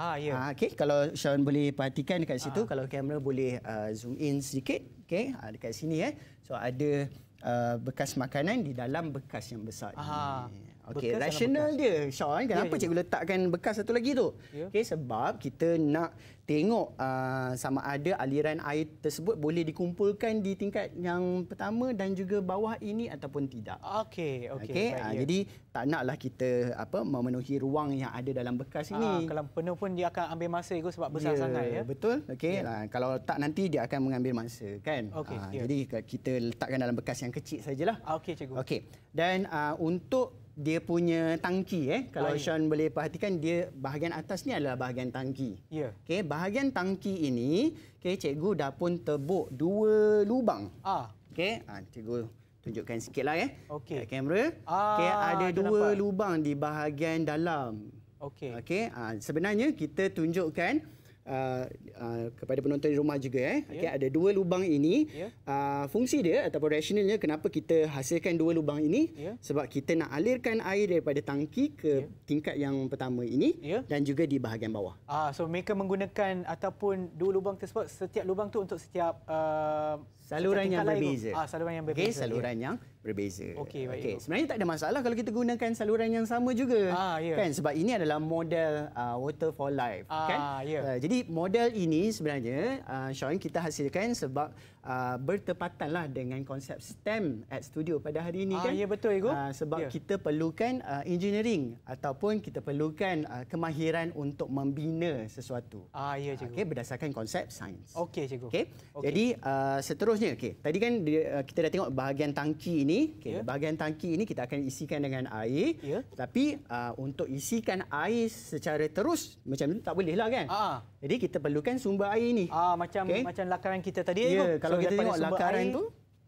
Ah, ya. Yeah. Ah, okay. Kalau Sean boleh perhatikan dekat situ, ah. kalau kamera boleh uh, zoom in sedikit. Okay. Ah, dekat sini. Eh. So, ada uh, bekas makanan di dalam bekas yang besar. Ah. Ini. Okey, rasional dia, Sean, eh, ya, kenapa yeah, yeah. letakkan bekas satu lagi tu? Yeah. Okey, sebab kita nak tengok uh, sama ada aliran air tersebut boleh dikumpulkan di tingkat yang pertama dan juga bawah ini ataupun tidak. Okey, okey. Okay, uh, ah, yeah. Jadi, tak naklah kita apa memenuhi ruang yang ada dalam bekas ah, ini. Uh, kalau penuh pun dia akan ambil masa itu sebab besar yeah, sangat. Ya? Betul, okey. Yeah. Ya. Uh, kalau tak nanti dia akan mengambil masa, kan? Okay, uh, yeah. Jadi, kita letakkan dalam bekas yang kecil sajalah. Okey, cikgu. Okey, dan uh, untuk dia punya tangki eh kalau Ay. Sean boleh perhatikan dia bahagian atas ni adalah bahagian tangki. Ya. Okey, bahagian tangki ini okey cikgu dah pun tebuk dua lubang. Ah. Okey, ha, cikgu tunjukkan sikitlah eh. Okey. Eh, kamera. Ah, okey, ada dua nampak. lubang di bahagian dalam. Okey. Okey, ha, sebenarnya kita tunjukkan uh, uh, kepada penonton di rumah juga eh. Yeah. Okey ada dua lubang ini. Yeah. Uh, fungsi dia atau rasionalnya kenapa kita hasilkan dua lubang ini? Yeah. Sebab kita nak alirkan air daripada tangki ke yeah. tingkat yang pertama ini yeah. dan juga di bahagian bawah. Ah so mereka menggunakan ataupun dua lubang tersebut setiap lubang tu untuk setiap uh, saluran yang berbeza. Ah, saluran yang berbeza. Okey, saluran yeah. yang berbeza. Okey, baik. Okay. Sebenarnya tak ada masalah kalau kita gunakan saluran yang sama juga. Ah, yeah. Kan sebab ini adalah model uh, Water for Life, kan? ah, kan? Ya. Yeah. Uh, jadi model ini sebenarnya uh, ah, Sean kita hasilkan sebab Uh, bertepatan lah dengan konsep STEM at studio pada hari ini ah, kan. ya betul Igo. Uh, ah, sebab yeah. kita perlukan uh, engineering ataupun kita perlukan uh, kemahiran untuk membina sesuatu. Ah ya cikgu. Okey berdasarkan konsep sains. Okey cikgu. Okey. Okay. Jadi uh, seterusnya okey. Tadi kan uh, kita dah tengok bahagian tangki ini. Okey yeah. bahagian tangki ini kita akan isikan dengan air. Yeah. Tapi uh, untuk isikan air secara terus macam tu tak bolehlah kan. Ah. Jadi kita perlukan sumber air ini. Ah macam okay. macam lakaran kita tadi Igo. Ya, kalau so, kita tengok lakaran air,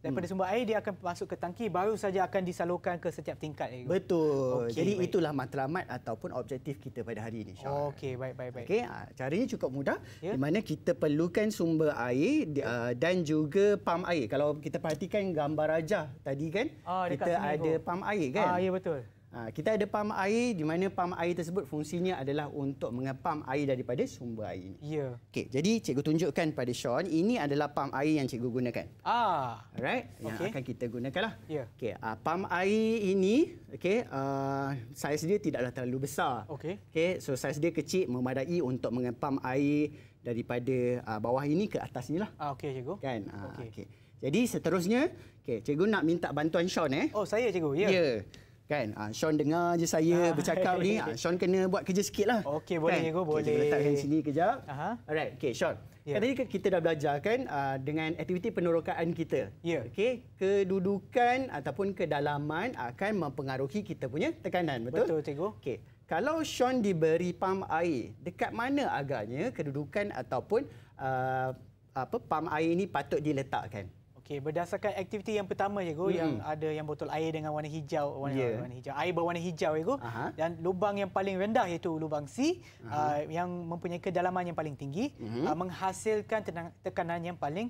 daripada hmm. sumber air dia akan masuk ke tangki baru saja akan disalurkan ke setiap tingkat itu. Betul. Okay, Jadi baik. itulah matlamat ataupun objektif kita pada hari ini insya Okey, baik baik baik. Okey, ah, caranya cukup mudah yeah. di mana kita perlukan sumber air yeah. Ya. dan juga pam air. Kalau kita perhatikan gambar rajah tadi kan, oh, kita ada pam air kan? Ah ya yeah, betul. Ha, kita ada pam air di mana pam air tersebut fungsinya adalah untuk mengepam air daripada sumber air ini. Yeah. Okey, jadi cikgu tunjukkan pada Sean ini adalah pam air yang cikgu gunakan. Ah. Alright. Yang akan kita gunakanlah. Ya. Okey, uh, ah, pam air ini okey, uh, saiz dia tidaklah terlalu besar. Okey. Okey, so saiz dia kecil memadai untuk mengepam air daripada uh, bawah ini ke atas inilah. Ah okey cikgu. Kan? Uh, okey. Okay. Jadi seterusnya, okey, cikgu nak minta bantuan Sean eh? Oh, saya cikgu. Ya. Yeah. Ya. Yeah. Kan? Ha, Sean dengar je saya ha. bercakap ni. Ha, Sean kena buat kerja sikit lah. Okey, boleh. Kan? Ya, okay, boleh. Kita letakkan sini kejap. Aha. Alright, okay, Sean. Yeah. Kan tadi kita dah belajar kan uh, dengan aktiviti penerokaan kita. Yeah. Okey, kedudukan ataupun kedalaman akan mempengaruhi kita punya tekanan, betul? Betul, cikgu. Okey. Kalau Sean diberi pam air, dekat mana agaknya kedudukan ataupun uh, apa pam air ini patut diletakkan? Okey, berdasarkan aktiviti yang pertama ya, go mm. yang hmm. ada yang botol air dengan warna hijau warna, yeah. warna hijau. Air berwarna hijau ego ya, dan lubang yang paling rendah iaitu lubang C uh, yang mempunyai kedalaman yang paling tinggi mm-hmm. uh, menghasilkan tenang, tekanan yang paling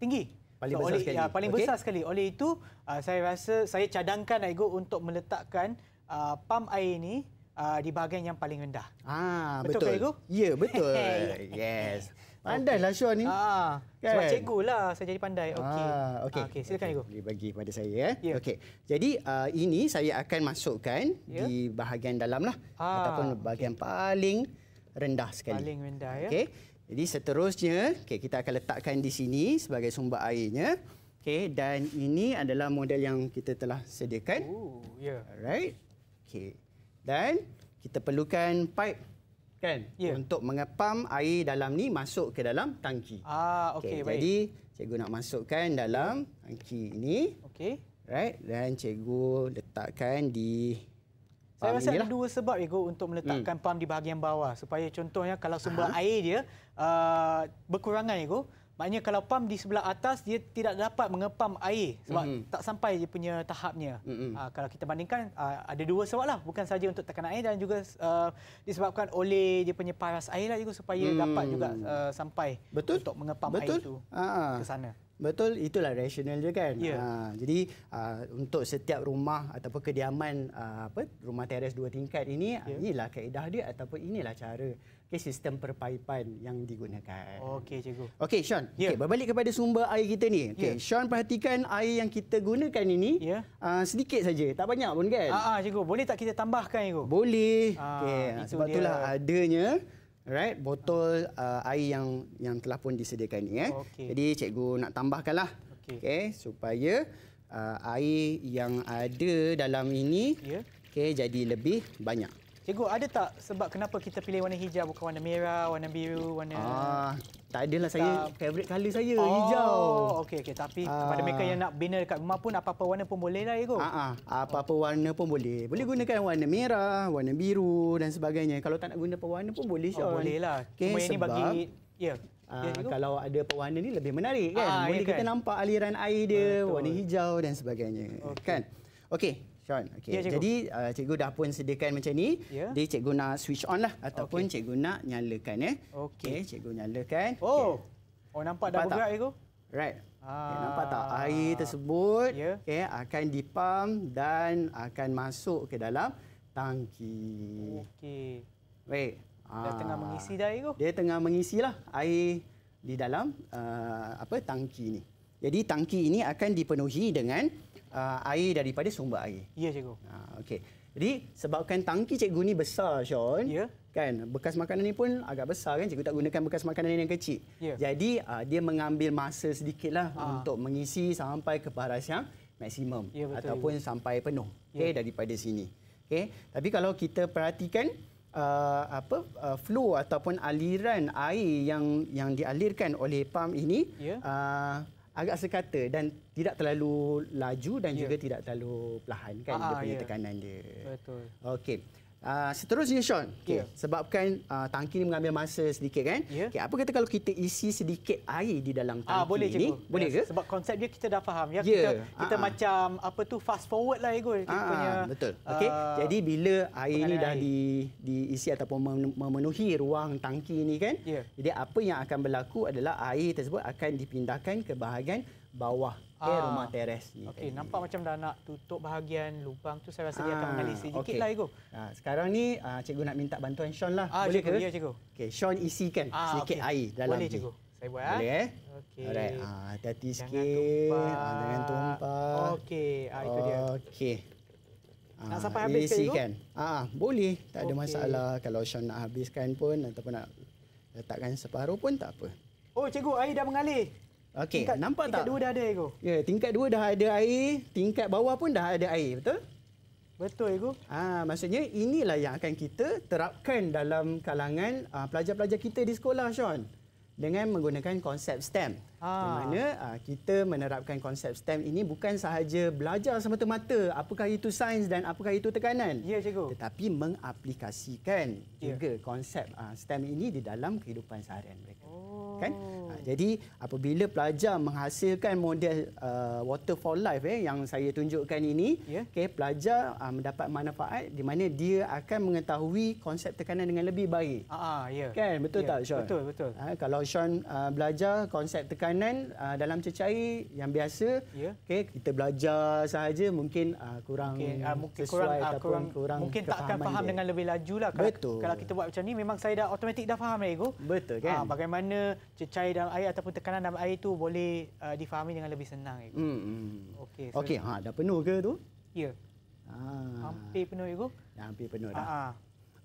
tinggi. Paling so, besar oleh, sekali. Ya, paling okay. besar sekali. Oleh itu, uh, saya rasa saya cadangkan ego ya, untuk meletakkan uh, pam air ini uh, di bahagian yang paling rendah. Ah, betul. Betul ego? Ya, yeah, betul. [LAUGHS] yes. Pandai lah Syuan ni. Ah, kan? Sebab cikgu lah saya jadi pandai. Ah, okey. Ah, okay. Ah, okay. Silakan okay. Igu. Boleh bagi pada saya. Eh. Yeah. Okey. Jadi uh, ini saya akan masukkan yeah. di bahagian dalam lah. Ah, ataupun bahagian okay. paling rendah sekali. Paling rendah ya. Okey. Jadi seterusnya okay, kita akan letakkan di sini sebagai sumber airnya. Okay, Dan ini adalah model yang kita telah sediakan. Ooh ya. Yeah. Alright. Okey. Dan kita perlukan pipe kan yeah. untuk mengepam air dalam ni masuk ke dalam tangki. Ah okey okay, jadi cikgu nak masukkan dalam tangki ini. Okey. Right dan cikgu letakkan di Saya rasa ada dua sebab cikgu untuk meletakkan hmm. pam di bahagian bawah supaya contohnya kalau sumber Aha. air dia uh, berkurangan cikgu Maknanya kalau pam di sebelah atas dia tidak dapat mengepam air sebab mm-hmm. tak sampai dia punya tahapnya. Mm-hmm. Uh, kalau kita bandingkan uh, ada dua sebablah bukan saja untuk tekanan air dan juga uh, disebabkan oleh dia punya paras airlah juga supaya mm. dapat juga uh, sampai Betul? untuk mengepam Betul? air itu ke sana. Betul, itulah rasional dia kan. Yeah. Ya. Ha, jadi uh, untuk setiap rumah ataupun kediaman uh, apa rumah teres dua tingkat ini yeah. Ya. inilah kaedah dia ataupun inilah cara okay, sistem perpaipan yang digunakan. Okey cikgu. Okey Sean, yeah. okey berbalik kepada sumber air kita ni. Okey yeah. Sean perhatikan air yang kita gunakan ini yeah. Ya. uh, sedikit saja, tak banyak pun kan? Ah, ah cikgu, boleh tak kita tambahkan cikgu? Boleh. Ah, okey ah, sebab dia. itulah adanya right botol uh, air yang yang telah pun disediakan ni eh. Okay. Jadi cikgu nak tambahkanlah. Okey okay, supaya uh, air yang ada dalam ini yeah. okey jadi lebih banyak. Cikgu, ada tak sebab kenapa kita pilih warna hijau bukan warna merah, warna biru, warna... Ah, tak ada lah saya. Favorite color saya, oh, hijau. Okey, okey. Tapi ah. kepada mereka yang nak bina dekat rumah pun, apa-apa warna pun boleh lah, Cikgu. Ah, ah. Apa-apa oh. warna pun boleh. Boleh gunakan warna merah, warna biru dan sebagainya. Kalau tak nak guna apa-apa warna pun boleh, Cikgu. Oh, boleh lah. Okay, Cuma sebab... yang ini bagi... Ya. Aa, ah, ya, kalau ada pewarna ni lebih menarik kan? Ah, Boleh ya, kan? kita nampak aliran air dia, Betul. warna hijau dan sebagainya. Okay. Kan? Okey, John. Kan? Okay. Ya, Jadi uh, cikgu dah pun sediakan macam ni. Ya. Jadi cikgu nak switch on lah ataupun okay. cikgu nak nyalakan ya. Eh. Okey, okay, cikgu nyalakan. Oh. Okay. Oh nampak, nampak dah bergerak cikgu. Right. Ah. Okay, nampak tak air tersebut ya. okay, akan dipam dan akan masuk ke dalam tangki. Okey. Baik. Dia ah. tengah mengisi dah cikgu. Dia tengah mengisilah air di dalam uh, apa tangki ni. Jadi tangki ini akan dipenuhi dengan uh, air daripada sumber air. Ya, cikgu. Ha, okey. Jadi sebabkan tangki cikgu ni besar, Sean. Ya. Kan, bekas makanan ini pun agak besar kan. Cikgu tak gunakan bekas makanan yang kecil. Ya. Jadi uh, dia mengambil masa sedikitlah ha. untuk mengisi sampai ke paras yang maksimum. Ya, betul. Ataupun ya. sampai penuh. Ya. Okey, ya. daripada sini. Okay, Tapi kalau kita perhatikan, Uh, apa uh, flow ataupun aliran air yang yang dialirkan oleh pam ini yeah. uh, agak sekata dan tidak terlalu laju dan yeah. juga tidak terlalu perlahan kan ah, dia ah, punya yeah. tekanan dia. Betul. Okey. Ah, seterusnya Sean. Okey, yeah. sebabkan uh, tangki ni mengambil masa sedikit kan? Yeah. Okey, apa kata kalau kita isi sedikit air di dalam ah, tangki ah, boleh Cikgu. Boleh yes. Ya, ke? Sebab konsep dia kita dah faham ya. Yeah. Kita kita ah, macam apa tu fast forward lah ego kita ah, punya. Betul. Okay, Uh, Jadi bila air ini dah di diisi ataupun memenuhi ruang tangki ini kan? Yeah. Jadi apa yang akan berlaku adalah air tersebut akan dipindahkan ke bahagian bawah ah. rumah teres ni. Okey, nampak macam dah nak tutup bahagian lubang tu. Saya rasa ah. dia akan ah, menganalisis sedikit okay. lah, Cikgu. Ah, sekarang ni, ah, Cikgu nak minta bantuan Sean lah. Ah, Boleh cikgu, ke? Ya, Cikgu. Okey, Sean isikan ah, sedikit okay. air dalam Boleh, ni. Cikgu. Saya buat. Ah. Boleh, eh? Okey. Alright, ah, hati-hati jangan sikit. Tumpah. Ah, jangan tumpah. Okey, ah, itu dia. Okey. Nak ah, sampai habis ke kan? Ah, boleh. Tak okay. ada masalah. Kalau Sean nak habiskan pun ataupun nak letakkan separuh pun tak apa. Oh, cikgu, air dah mengalir. Okey, nampak tingkat tak? Tingkat 2 dah ada ego. Ya, yeah, tingkat dua dah ada air, tingkat bawah pun dah ada air, betul? Betul ego. Ah, maksudnya inilah yang akan kita terapkan dalam kalangan ah, pelajar-pelajar kita di sekolah, Sean. Dengan menggunakan konsep STEM. Ah. Di mana ah, kita menerapkan konsep STEM ini bukan sahaja belajar semata-mata apakah itu sains dan apakah itu tekanan. Ya, cikgu. Tetapi mengaplikasikan ya. juga konsep ah, STEM ini di dalam kehidupan seharian mereka. Oh. Kan? Jadi apabila pelajar menghasilkan model uh, waterfall life eh, yang saya tunjukkan ini, yeah. okay, pelajar uh, mendapat manfaat di mana dia akan mengetahui konsep tekanan dengan lebih baik. Ah, ah ya. Yeah. Kan? Betul yeah. tak, Sean? Betul, betul. Ha, kalau Sean uh, belajar konsep tekanan uh, dalam cecair yang biasa, yeah. okay, kita belajar sahaja mungkin uh, kurang okay. uh, mungkin sesuai kurang, ah, ataupun kurang, kurang Mungkin tak akan faham dia. dengan lebih laju lah. Kalau, betul. Kalau kita buat macam ni, memang saya dah otomatik dah faham, Ego. Betul, kan? Ha, bagaimana cecair dalam dalam air ataupun tekanan dalam air tu boleh uh, difahami dengan lebih senang. Hmm, hmm. Okey. So Okey, ha dah penuh ke tu? Ya. Ha. Hampir penuh ego. Dah hampir penuh dah. Ha.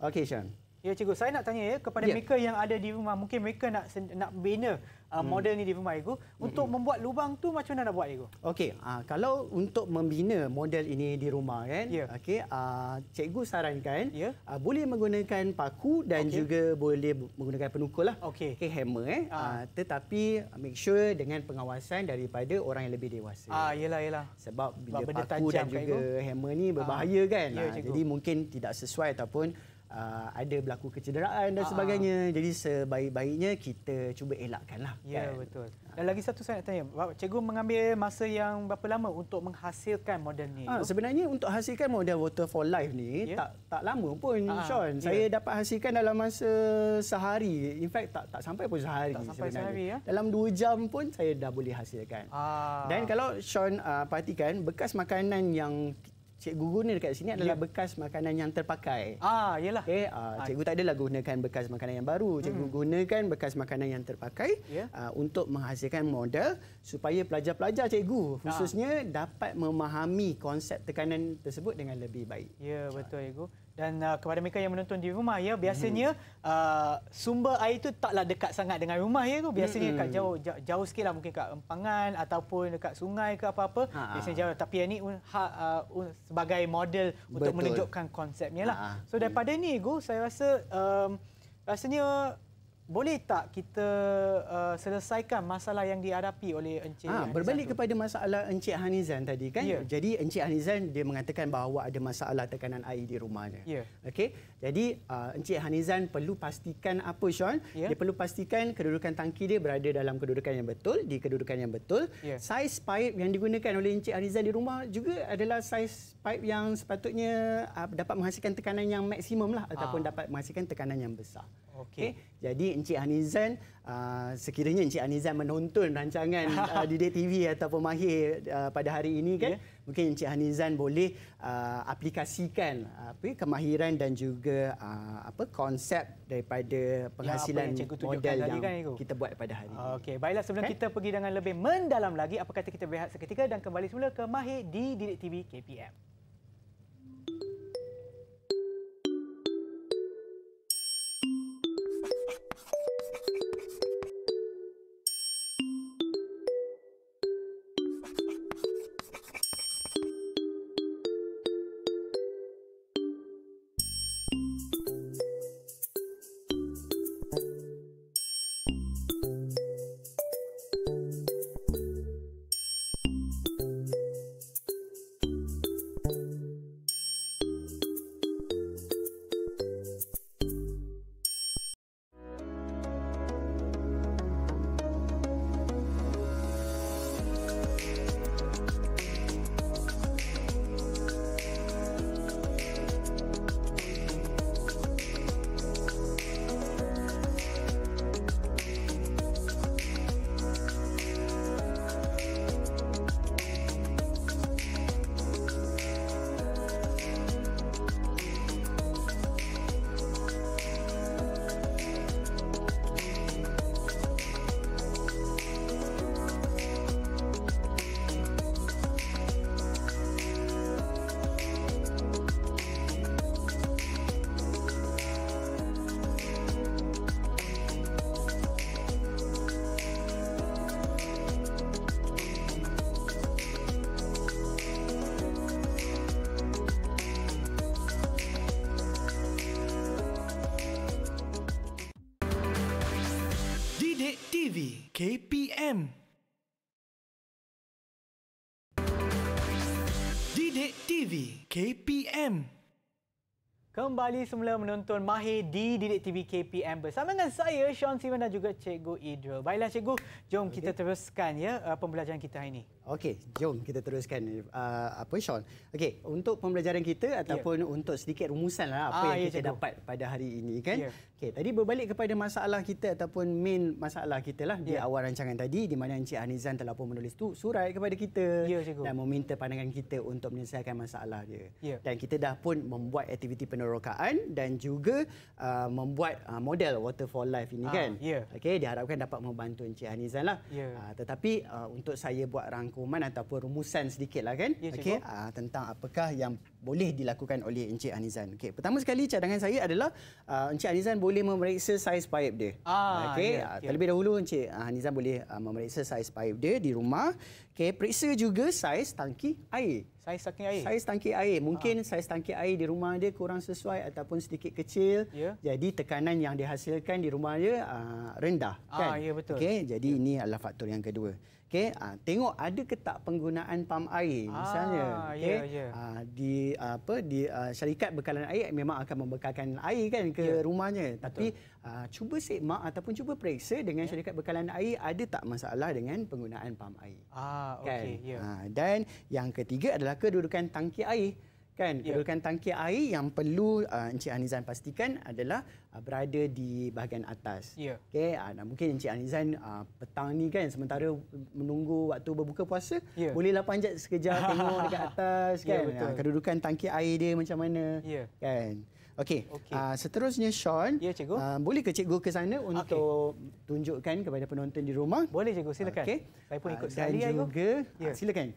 Okey, Sean. Ya cikgu, saya nak tanya ya kepada ya. mereka yang ada di rumah, mungkin mereka nak nak bina uh, hmm. model hmm. ni di rumah cikgu untuk hmm. membuat lubang tu macam mana nak buat cikgu? Okey, uh, kalau untuk membina model ini di rumah kan, ya. okey, uh, cikgu sarankan ya. uh, boleh menggunakan paku dan okay. juga boleh menggunakan penukul lah. Okey, okay, hammer eh. Uh. Uh, tetapi make sure dengan pengawasan daripada orang yang lebih dewasa. Ah, uh, yalah yalah. Sebab bila paku dan juga hammer ni berbahaya uh. kan. Ya, uh, jadi mungkin tidak sesuai ataupun uh, ada berlaku kecederaan dan uh. sebagainya. Jadi sebaik-baiknya kita cuba elakkanlah. Ya, kan? betul. Ah. Dan lagi satu saya nak tanya, cikgu mengambil masa yang berapa lama untuk menghasilkan model ni? Ha, sebenarnya untuk hasilkan model Water for Life ni yeah. tak tak lama pun ha, Sean. Yeah. Saya dapat hasilkan dalam masa sehari. In fact tak tak sampai pun sehari tak sampai sebenarnya. Sehari, ya? Dalam dua jam pun saya dah boleh hasilkan. Ha. Dan kalau Sean uh, perhatikan bekas makanan yang cikgu guna dekat sini adalah ya. bekas makanan yang terpakai. Ah, iyalah. Okey, eh, ah, ah, cikgu tak adalah gunakan bekas makanan yang baru. Cikgu hmm. gunakan bekas makanan yang terpakai ya. ah, untuk menghasilkan model supaya pelajar-pelajar cikgu ah. khususnya dapat memahami konsep tekanan tersebut dengan lebih baik. Ya, betul cikgu dan uh, kepada mereka yang menonton di rumah ya biasanya mm-hmm. uh, sumber air itu taklah dekat sangat dengan rumah ya tu biasanya mm-hmm. kat mhm. jauh jauh, jauh sikit lah mungkin kat empangan ataupun dekat sungai ke apa-apa ha, ha. biasanya jauh tapi yang ni ha, uh, uh, sebagai model untuk menunjukkan konsepnya lah Ha-ha. so daripada mm. saya rasa um, rasanya boleh tak kita uh, selesaikan masalah yang dihadapi oleh Encik ha, Hanizan? Berbalik tu? kepada masalah Encik Hanizan tadi kan. Yeah. Jadi Encik Hanizan dia mengatakan bahawa ada masalah tekanan air di rumahnya. Yeah. Okey. Jadi uh, Encik Hanizan perlu pastikan apa Sean? Yeah. Dia perlu pastikan kedudukan tangki dia berada dalam kedudukan yang betul, di kedudukan yang betul. Yeah. Saiz pipe yang digunakan oleh Encik Hanizan di rumah juga adalah saiz pipe yang sepatutnya uh, dapat menghasilkan tekanan yang maksimum lah ataupun ha. dapat menghasilkan tekanan yang besar. Okey. Okay. Jadi Encik Hanizan uh, ah, sekiranya Encik Hanizan menonton rancangan uh, [LAUGHS] Didik TV ataupun Mahir uh, pada hari ini kan, yeah. mungkin Encik Hanizan boleh uh, aplikasikan uh, kemahiran dan juga uh, apa konsep daripada ya, penghasilan ya, yang model yang kan, kita buat pada hari ini. Okey. Baiklah sebelum okay. Eh? kita pergi dengan lebih mendalam lagi apa kata kita berehat seketika dan kembali semula ke Mahir di Didik TV KPM. kembali semula menonton Mahir di Didik TV KPM bersama dengan saya Sean Simon dan juga Cikgu Idril. Baiklah Cikgu, jom kita teruskan ya uh, pembelajaran kita hari ini. Okey, jom kita teruskan uh, apa Sean. Okey, untuk pembelajaran kita ya. ataupun yeah. untuk sedikit rumusan lah apa ah, yang yeah, kita cikgu. dapat pada hari ini kan. Yeah. Okey, tadi berbalik kepada masalah kita ataupun main masalah kita lah yeah. di ya. awal rancangan tadi di mana Encik Anizan telah pun menulis tu surat kepada kita yeah, dan meminta pandangan kita untuk menyelesaikan masalah dia. Yeah. Dan kita dah pun membuat aktiviti penerokaan dan juga uh, membuat uh, model waterfall life ini ah, kan. Yeah. Okey, diharapkan dapat membantu Encik Anizan lah. Yeah. Ya. Uh, tetapi uh, untuk saya buat rangka rangkuman ataupun rumusan sedikitlah kan ya, okey uh, tentang apakah yang boleh dilakukan oleh Encik Anizan. Okey, pertama sekali cadangan saya adalah uh, Encik Anizan boleh memeriksa saiz pipe dia. Ah, ah okey, yeah, ya, okay. terlebih dahulu Encik Anizan boleh uh, memeriksa saiz pipe dia di rumah. Okey, periksa juga saiz tangki air. Saiz tangki air. Saiz tangki air. Mungkin ha. saiz tangki air di rumah dia kurang sesuai ataupun sedikit kecil. Yeah. Jadi tekanan yang dihasilkan di rumah dia uh, rendah, ah, kan? ya betul. Okey, jadi yeah. ini adalah faktor yang kedua. Okay, ha, ah, tengok ada ke tak penggunaan pam air misalnya. okay. yeah, yeah. Ya, ya. Ha, di apa di uh, syarikat bekalan air memang akan membekalkan air kan ke yeah. rumahnya. Tapi ha, cuba sikmak ataupun cuba periksa dengan yeah. syarikat bekalan air ada tak masalah dengan penggunaan pam air. Ah, kan? okey. Kan? Ya. Yeah. Ha, dan yang ketiga adalah kedudukan tangki air kan yeah. kedudukan tangki air yang perlu uh, Encik Anizan pastikan adalah uh, berada di bahagian atas. Yeah. Okey, uh, dan mungkin Encik Anizan uh, petang ni kan sementara menunggu waktu berbuka puasa, yeah. bolehlah panjat sekejap [LAUGHS] tengok dekat atas ya, kan. Yeah, betul. Uh, kedudukan tangki air dia macam mana yeah. kan. Okey. Okay. Uh, seterusnya Sean, yeah, ya, Uh, boleh ke cikgu ke sana untuk okay. tunjukkan kepada penonton di rumah? Boleh cikgu, silakan. Okay. Saya pun ikut uh, sekali ayo. Dan ya, juga, yeah. uh, silakan.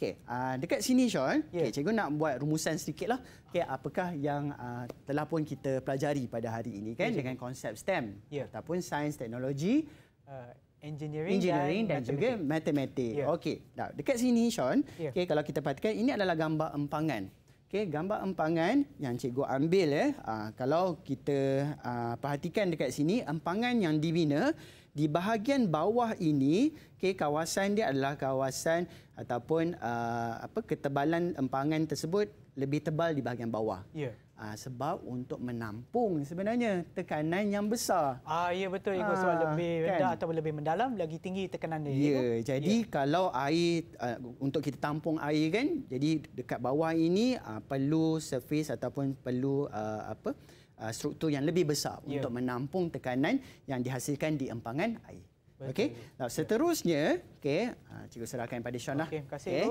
Okey, uh, dekat sini Sean, yeah. okay, cikgu nak buat rumusan sedikitlah. Okey, apakah yang uh, telah pun kita pelajari pada hari ini kan yeah. dengan konsep STEM yeah. ataupun sains, teknologi, uh, engineering, engineering dan, dan juga matematik. Yeah. Okey, dah dekat sini Sean. Yeah. Okey, kalau kita perhatikan ini adalah gambar empangan. Okey, gambar empangan yang cikgu ambil ya. Eh. Uh, kalau kita uh, perhatikan dekat sini empangan yang dibina di bahagian bawah ini okey kawasan dia adalah kawasan ataupun uh, apa ketebalan empangan tersebut lebih tebal di bahagian bawah. Ya. Yeah. Uh, sebab untuk menampung sebenarnya tekanan yang besar. Ah ya betul ikut soal ah, lebih kan? rendah atau lebih mendalam lagi tinggi tekanan dia. Ya, ya, ya. jadi ya. kalau air uh, untuk kita tampung air kan jadi dekat bawah ini uh, perlu surface ataupun perlu uh, apa uh, Uh, struktur yang lebih besar yeah. untuk menampung tekanan yang dihasilkan di empangan air. Okey. Nah, seterusnya, okey, uh, cikgu serahkan pada Sean lah. Okey, kasih. Okay.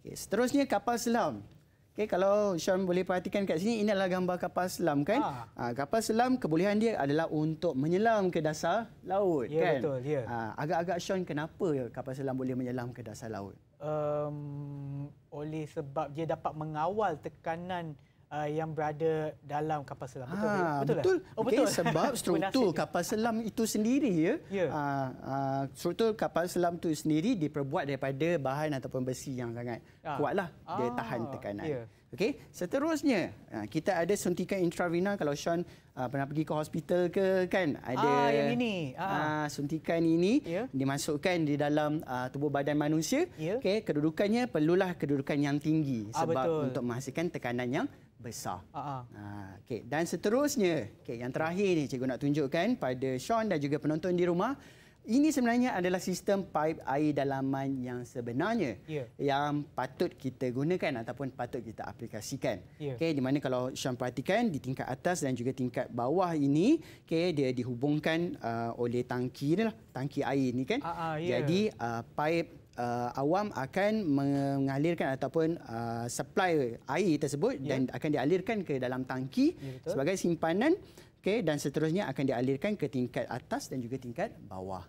Okay. seterusnya kapal selam. Okey, kalau Sean boleh perhatikan kat sini, ini adalah gambar kapal selam kan? Ah. Uh, kapal selam kebolehan dia adalah untuk menyelam ke dasar laut yeah, kan? betul, ya. Yeah. Uh, agak-agak Sean kenapa kapal selam boleh menyelam ke dasar laut? Um, oleh sebab dia dapat mengawal tekanan uh, yang berada dalam kapal selam. Betul ha, betul. Betul. Lah? Oh, betul. Okay, sebab [LAUGHS] struktur kapal selam itu sendiri ya. Yeah. Ya. Uh, ah, uh, struktur kapal selam itu sendiri diperbuat daripada bahan ataupun besi yang sangat ah. kuatlah. Dia ah, tahan tekanan. Yeah. Okey, seterusnya kita ada suntikan intravena kalau Sean uh, pernah pergi ke hospital ke kan ada ah, yang ini. Ah. Uh, suntikan ini yeah. dimasukkan di dalam uh, tubuh badan manusia. Yeah. Okey, kedudukannya perlulah kedudukan yang tinggi ah, sebab betul. untuk menghasilkan tekanan yang besar. Uh-huh. Ah, ah. ah, okay. Dan seterusnya, okay, yang terakhir ni cikgu nak tunjukkan pada Sean dan juga penonton di rumah. Ini sebenarnya adalah sistem pipe air dalaman yang sebenarnya yeah. yang patut kita gunakan ataupun patut kita aplikasikan. Yeah. Okey, di mana kalau Sean perhatikan di tingkat atas dan juga tingkat bawah ini, okay dia dihubungkan uh, oleh tangki ni lah, tangki air ini kan. Uh, uh, yeah. Jadi uh, pipe uh, awam akan mengalirkan ataupun uh, supply air tersebut yeah. dan akan dialirkan ke dalam tangki yeah, ya, sebagai simpanan okay, dan seterusnya akan dialirkan ke tingkat atas dan juga tingkat bawah.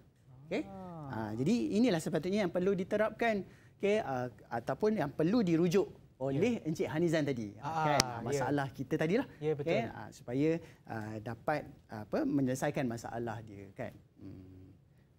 Okay? Ah. Uh, jadi inilah sepatutnya yang perlu diterapkan okay, uh, ataupun yang perlu dirujuk oleh yeah. Encik Hanizan tadi. Ah, ah kan? Ya. Masalah yeah. kita tadilah. Yeah, ya, Okay? Uh, supaya uh, dapat apa menyelesaikan masalah dia. Kan? Hmm.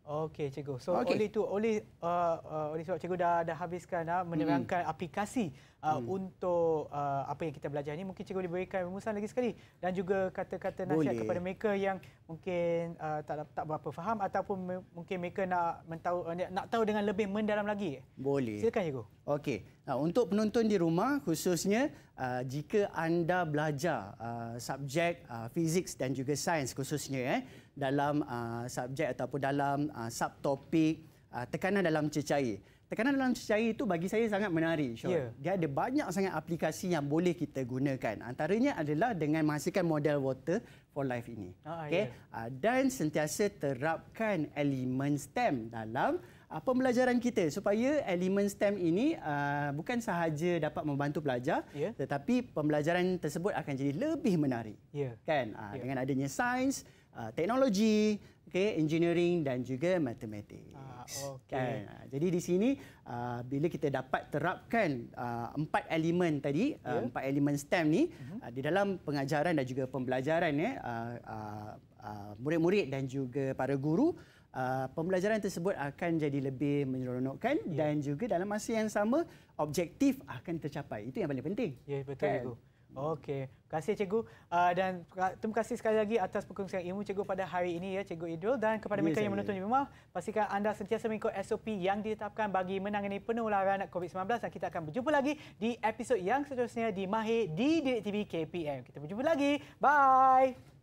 Okey cikgu. So okay. oleh itu oleh uh, uh, oleh sebab cikgu dah dah habiskan uh, hmm. menerangkan hmm. aplikasi uh, hmm. untuk uh, apa yang kita belajar ni mungkin cikgu boleh berikan rumusan lagi sekali dan juga kata-kata nasihat boleh. kepada mereka yang mungkin uh, tak tak berapa faham ataupun me- mungkin mereka nak mentau uh, nak tahu dengan lebih mendalam lagi. Boleh. Silakan cikgu. Okey. Nah, untuk penonton di rumah khususnya uh, jika anda belajar uh, subjek uh, physics dan juga sains khususnya eh dalam uh, subjek ataupun dalam uh, subtopik uh, tekanan dalam cecair. Tekanan dalam cecair itu bagi saya sangat menarik. Sure. Yeah. Dia ada banyak sangat aplikasi yang boleh kita gunakan. Antaranya adalah dengan menghasilkan model water for life ini. Ah, okay. Yeah. Ya. Uh, dan sentiasa terapkan elemen STEM dalam uh, pembelajaran kita supaya elemen STEM ini uh, bukan sahaja dapat membantu pelajar yeah. tetapi pembelajaran tersebut akan jadi lebih menarik. Yeah. Kan? Uh, yeah. Dengan adanya sains, uh, teknologi, okay, engineering dan juga matematik. Ah, okay. kan? Ah, jadi di sini uh, bila kita dapat terapkan uh, empat elemen tadi, yeah. uh, ya. empat elemen STEM ni uh-huh. uh, di dalam pengajaran dan juga pembelajaran ya, uh, uh, uh, murid-murid dan juga para guru Uh, pembelajaran tersebut akan jadi lebih menyeronokkan yeah. dan juga dalam masa yang sama objektif akan tercapai. Itu yang paling penting. Ya yeah, betul itu. Kan? Okey, terima kasih cikgu uh, dan terima kasih sekali lagi atas perkongsian ilmu cikgu pada hari ini ya cikgu Idul dan kepada ya, mereka yang menonton di rumah pastikan anda sentiasa mengikut SOP yang ditetapkan bagi menangani penularan COVID-19 dan kita akan berjumpa lagi di episod yang seterusnya di Mahir di Direk TV KPM. Kita berjumpa lagi. Bye.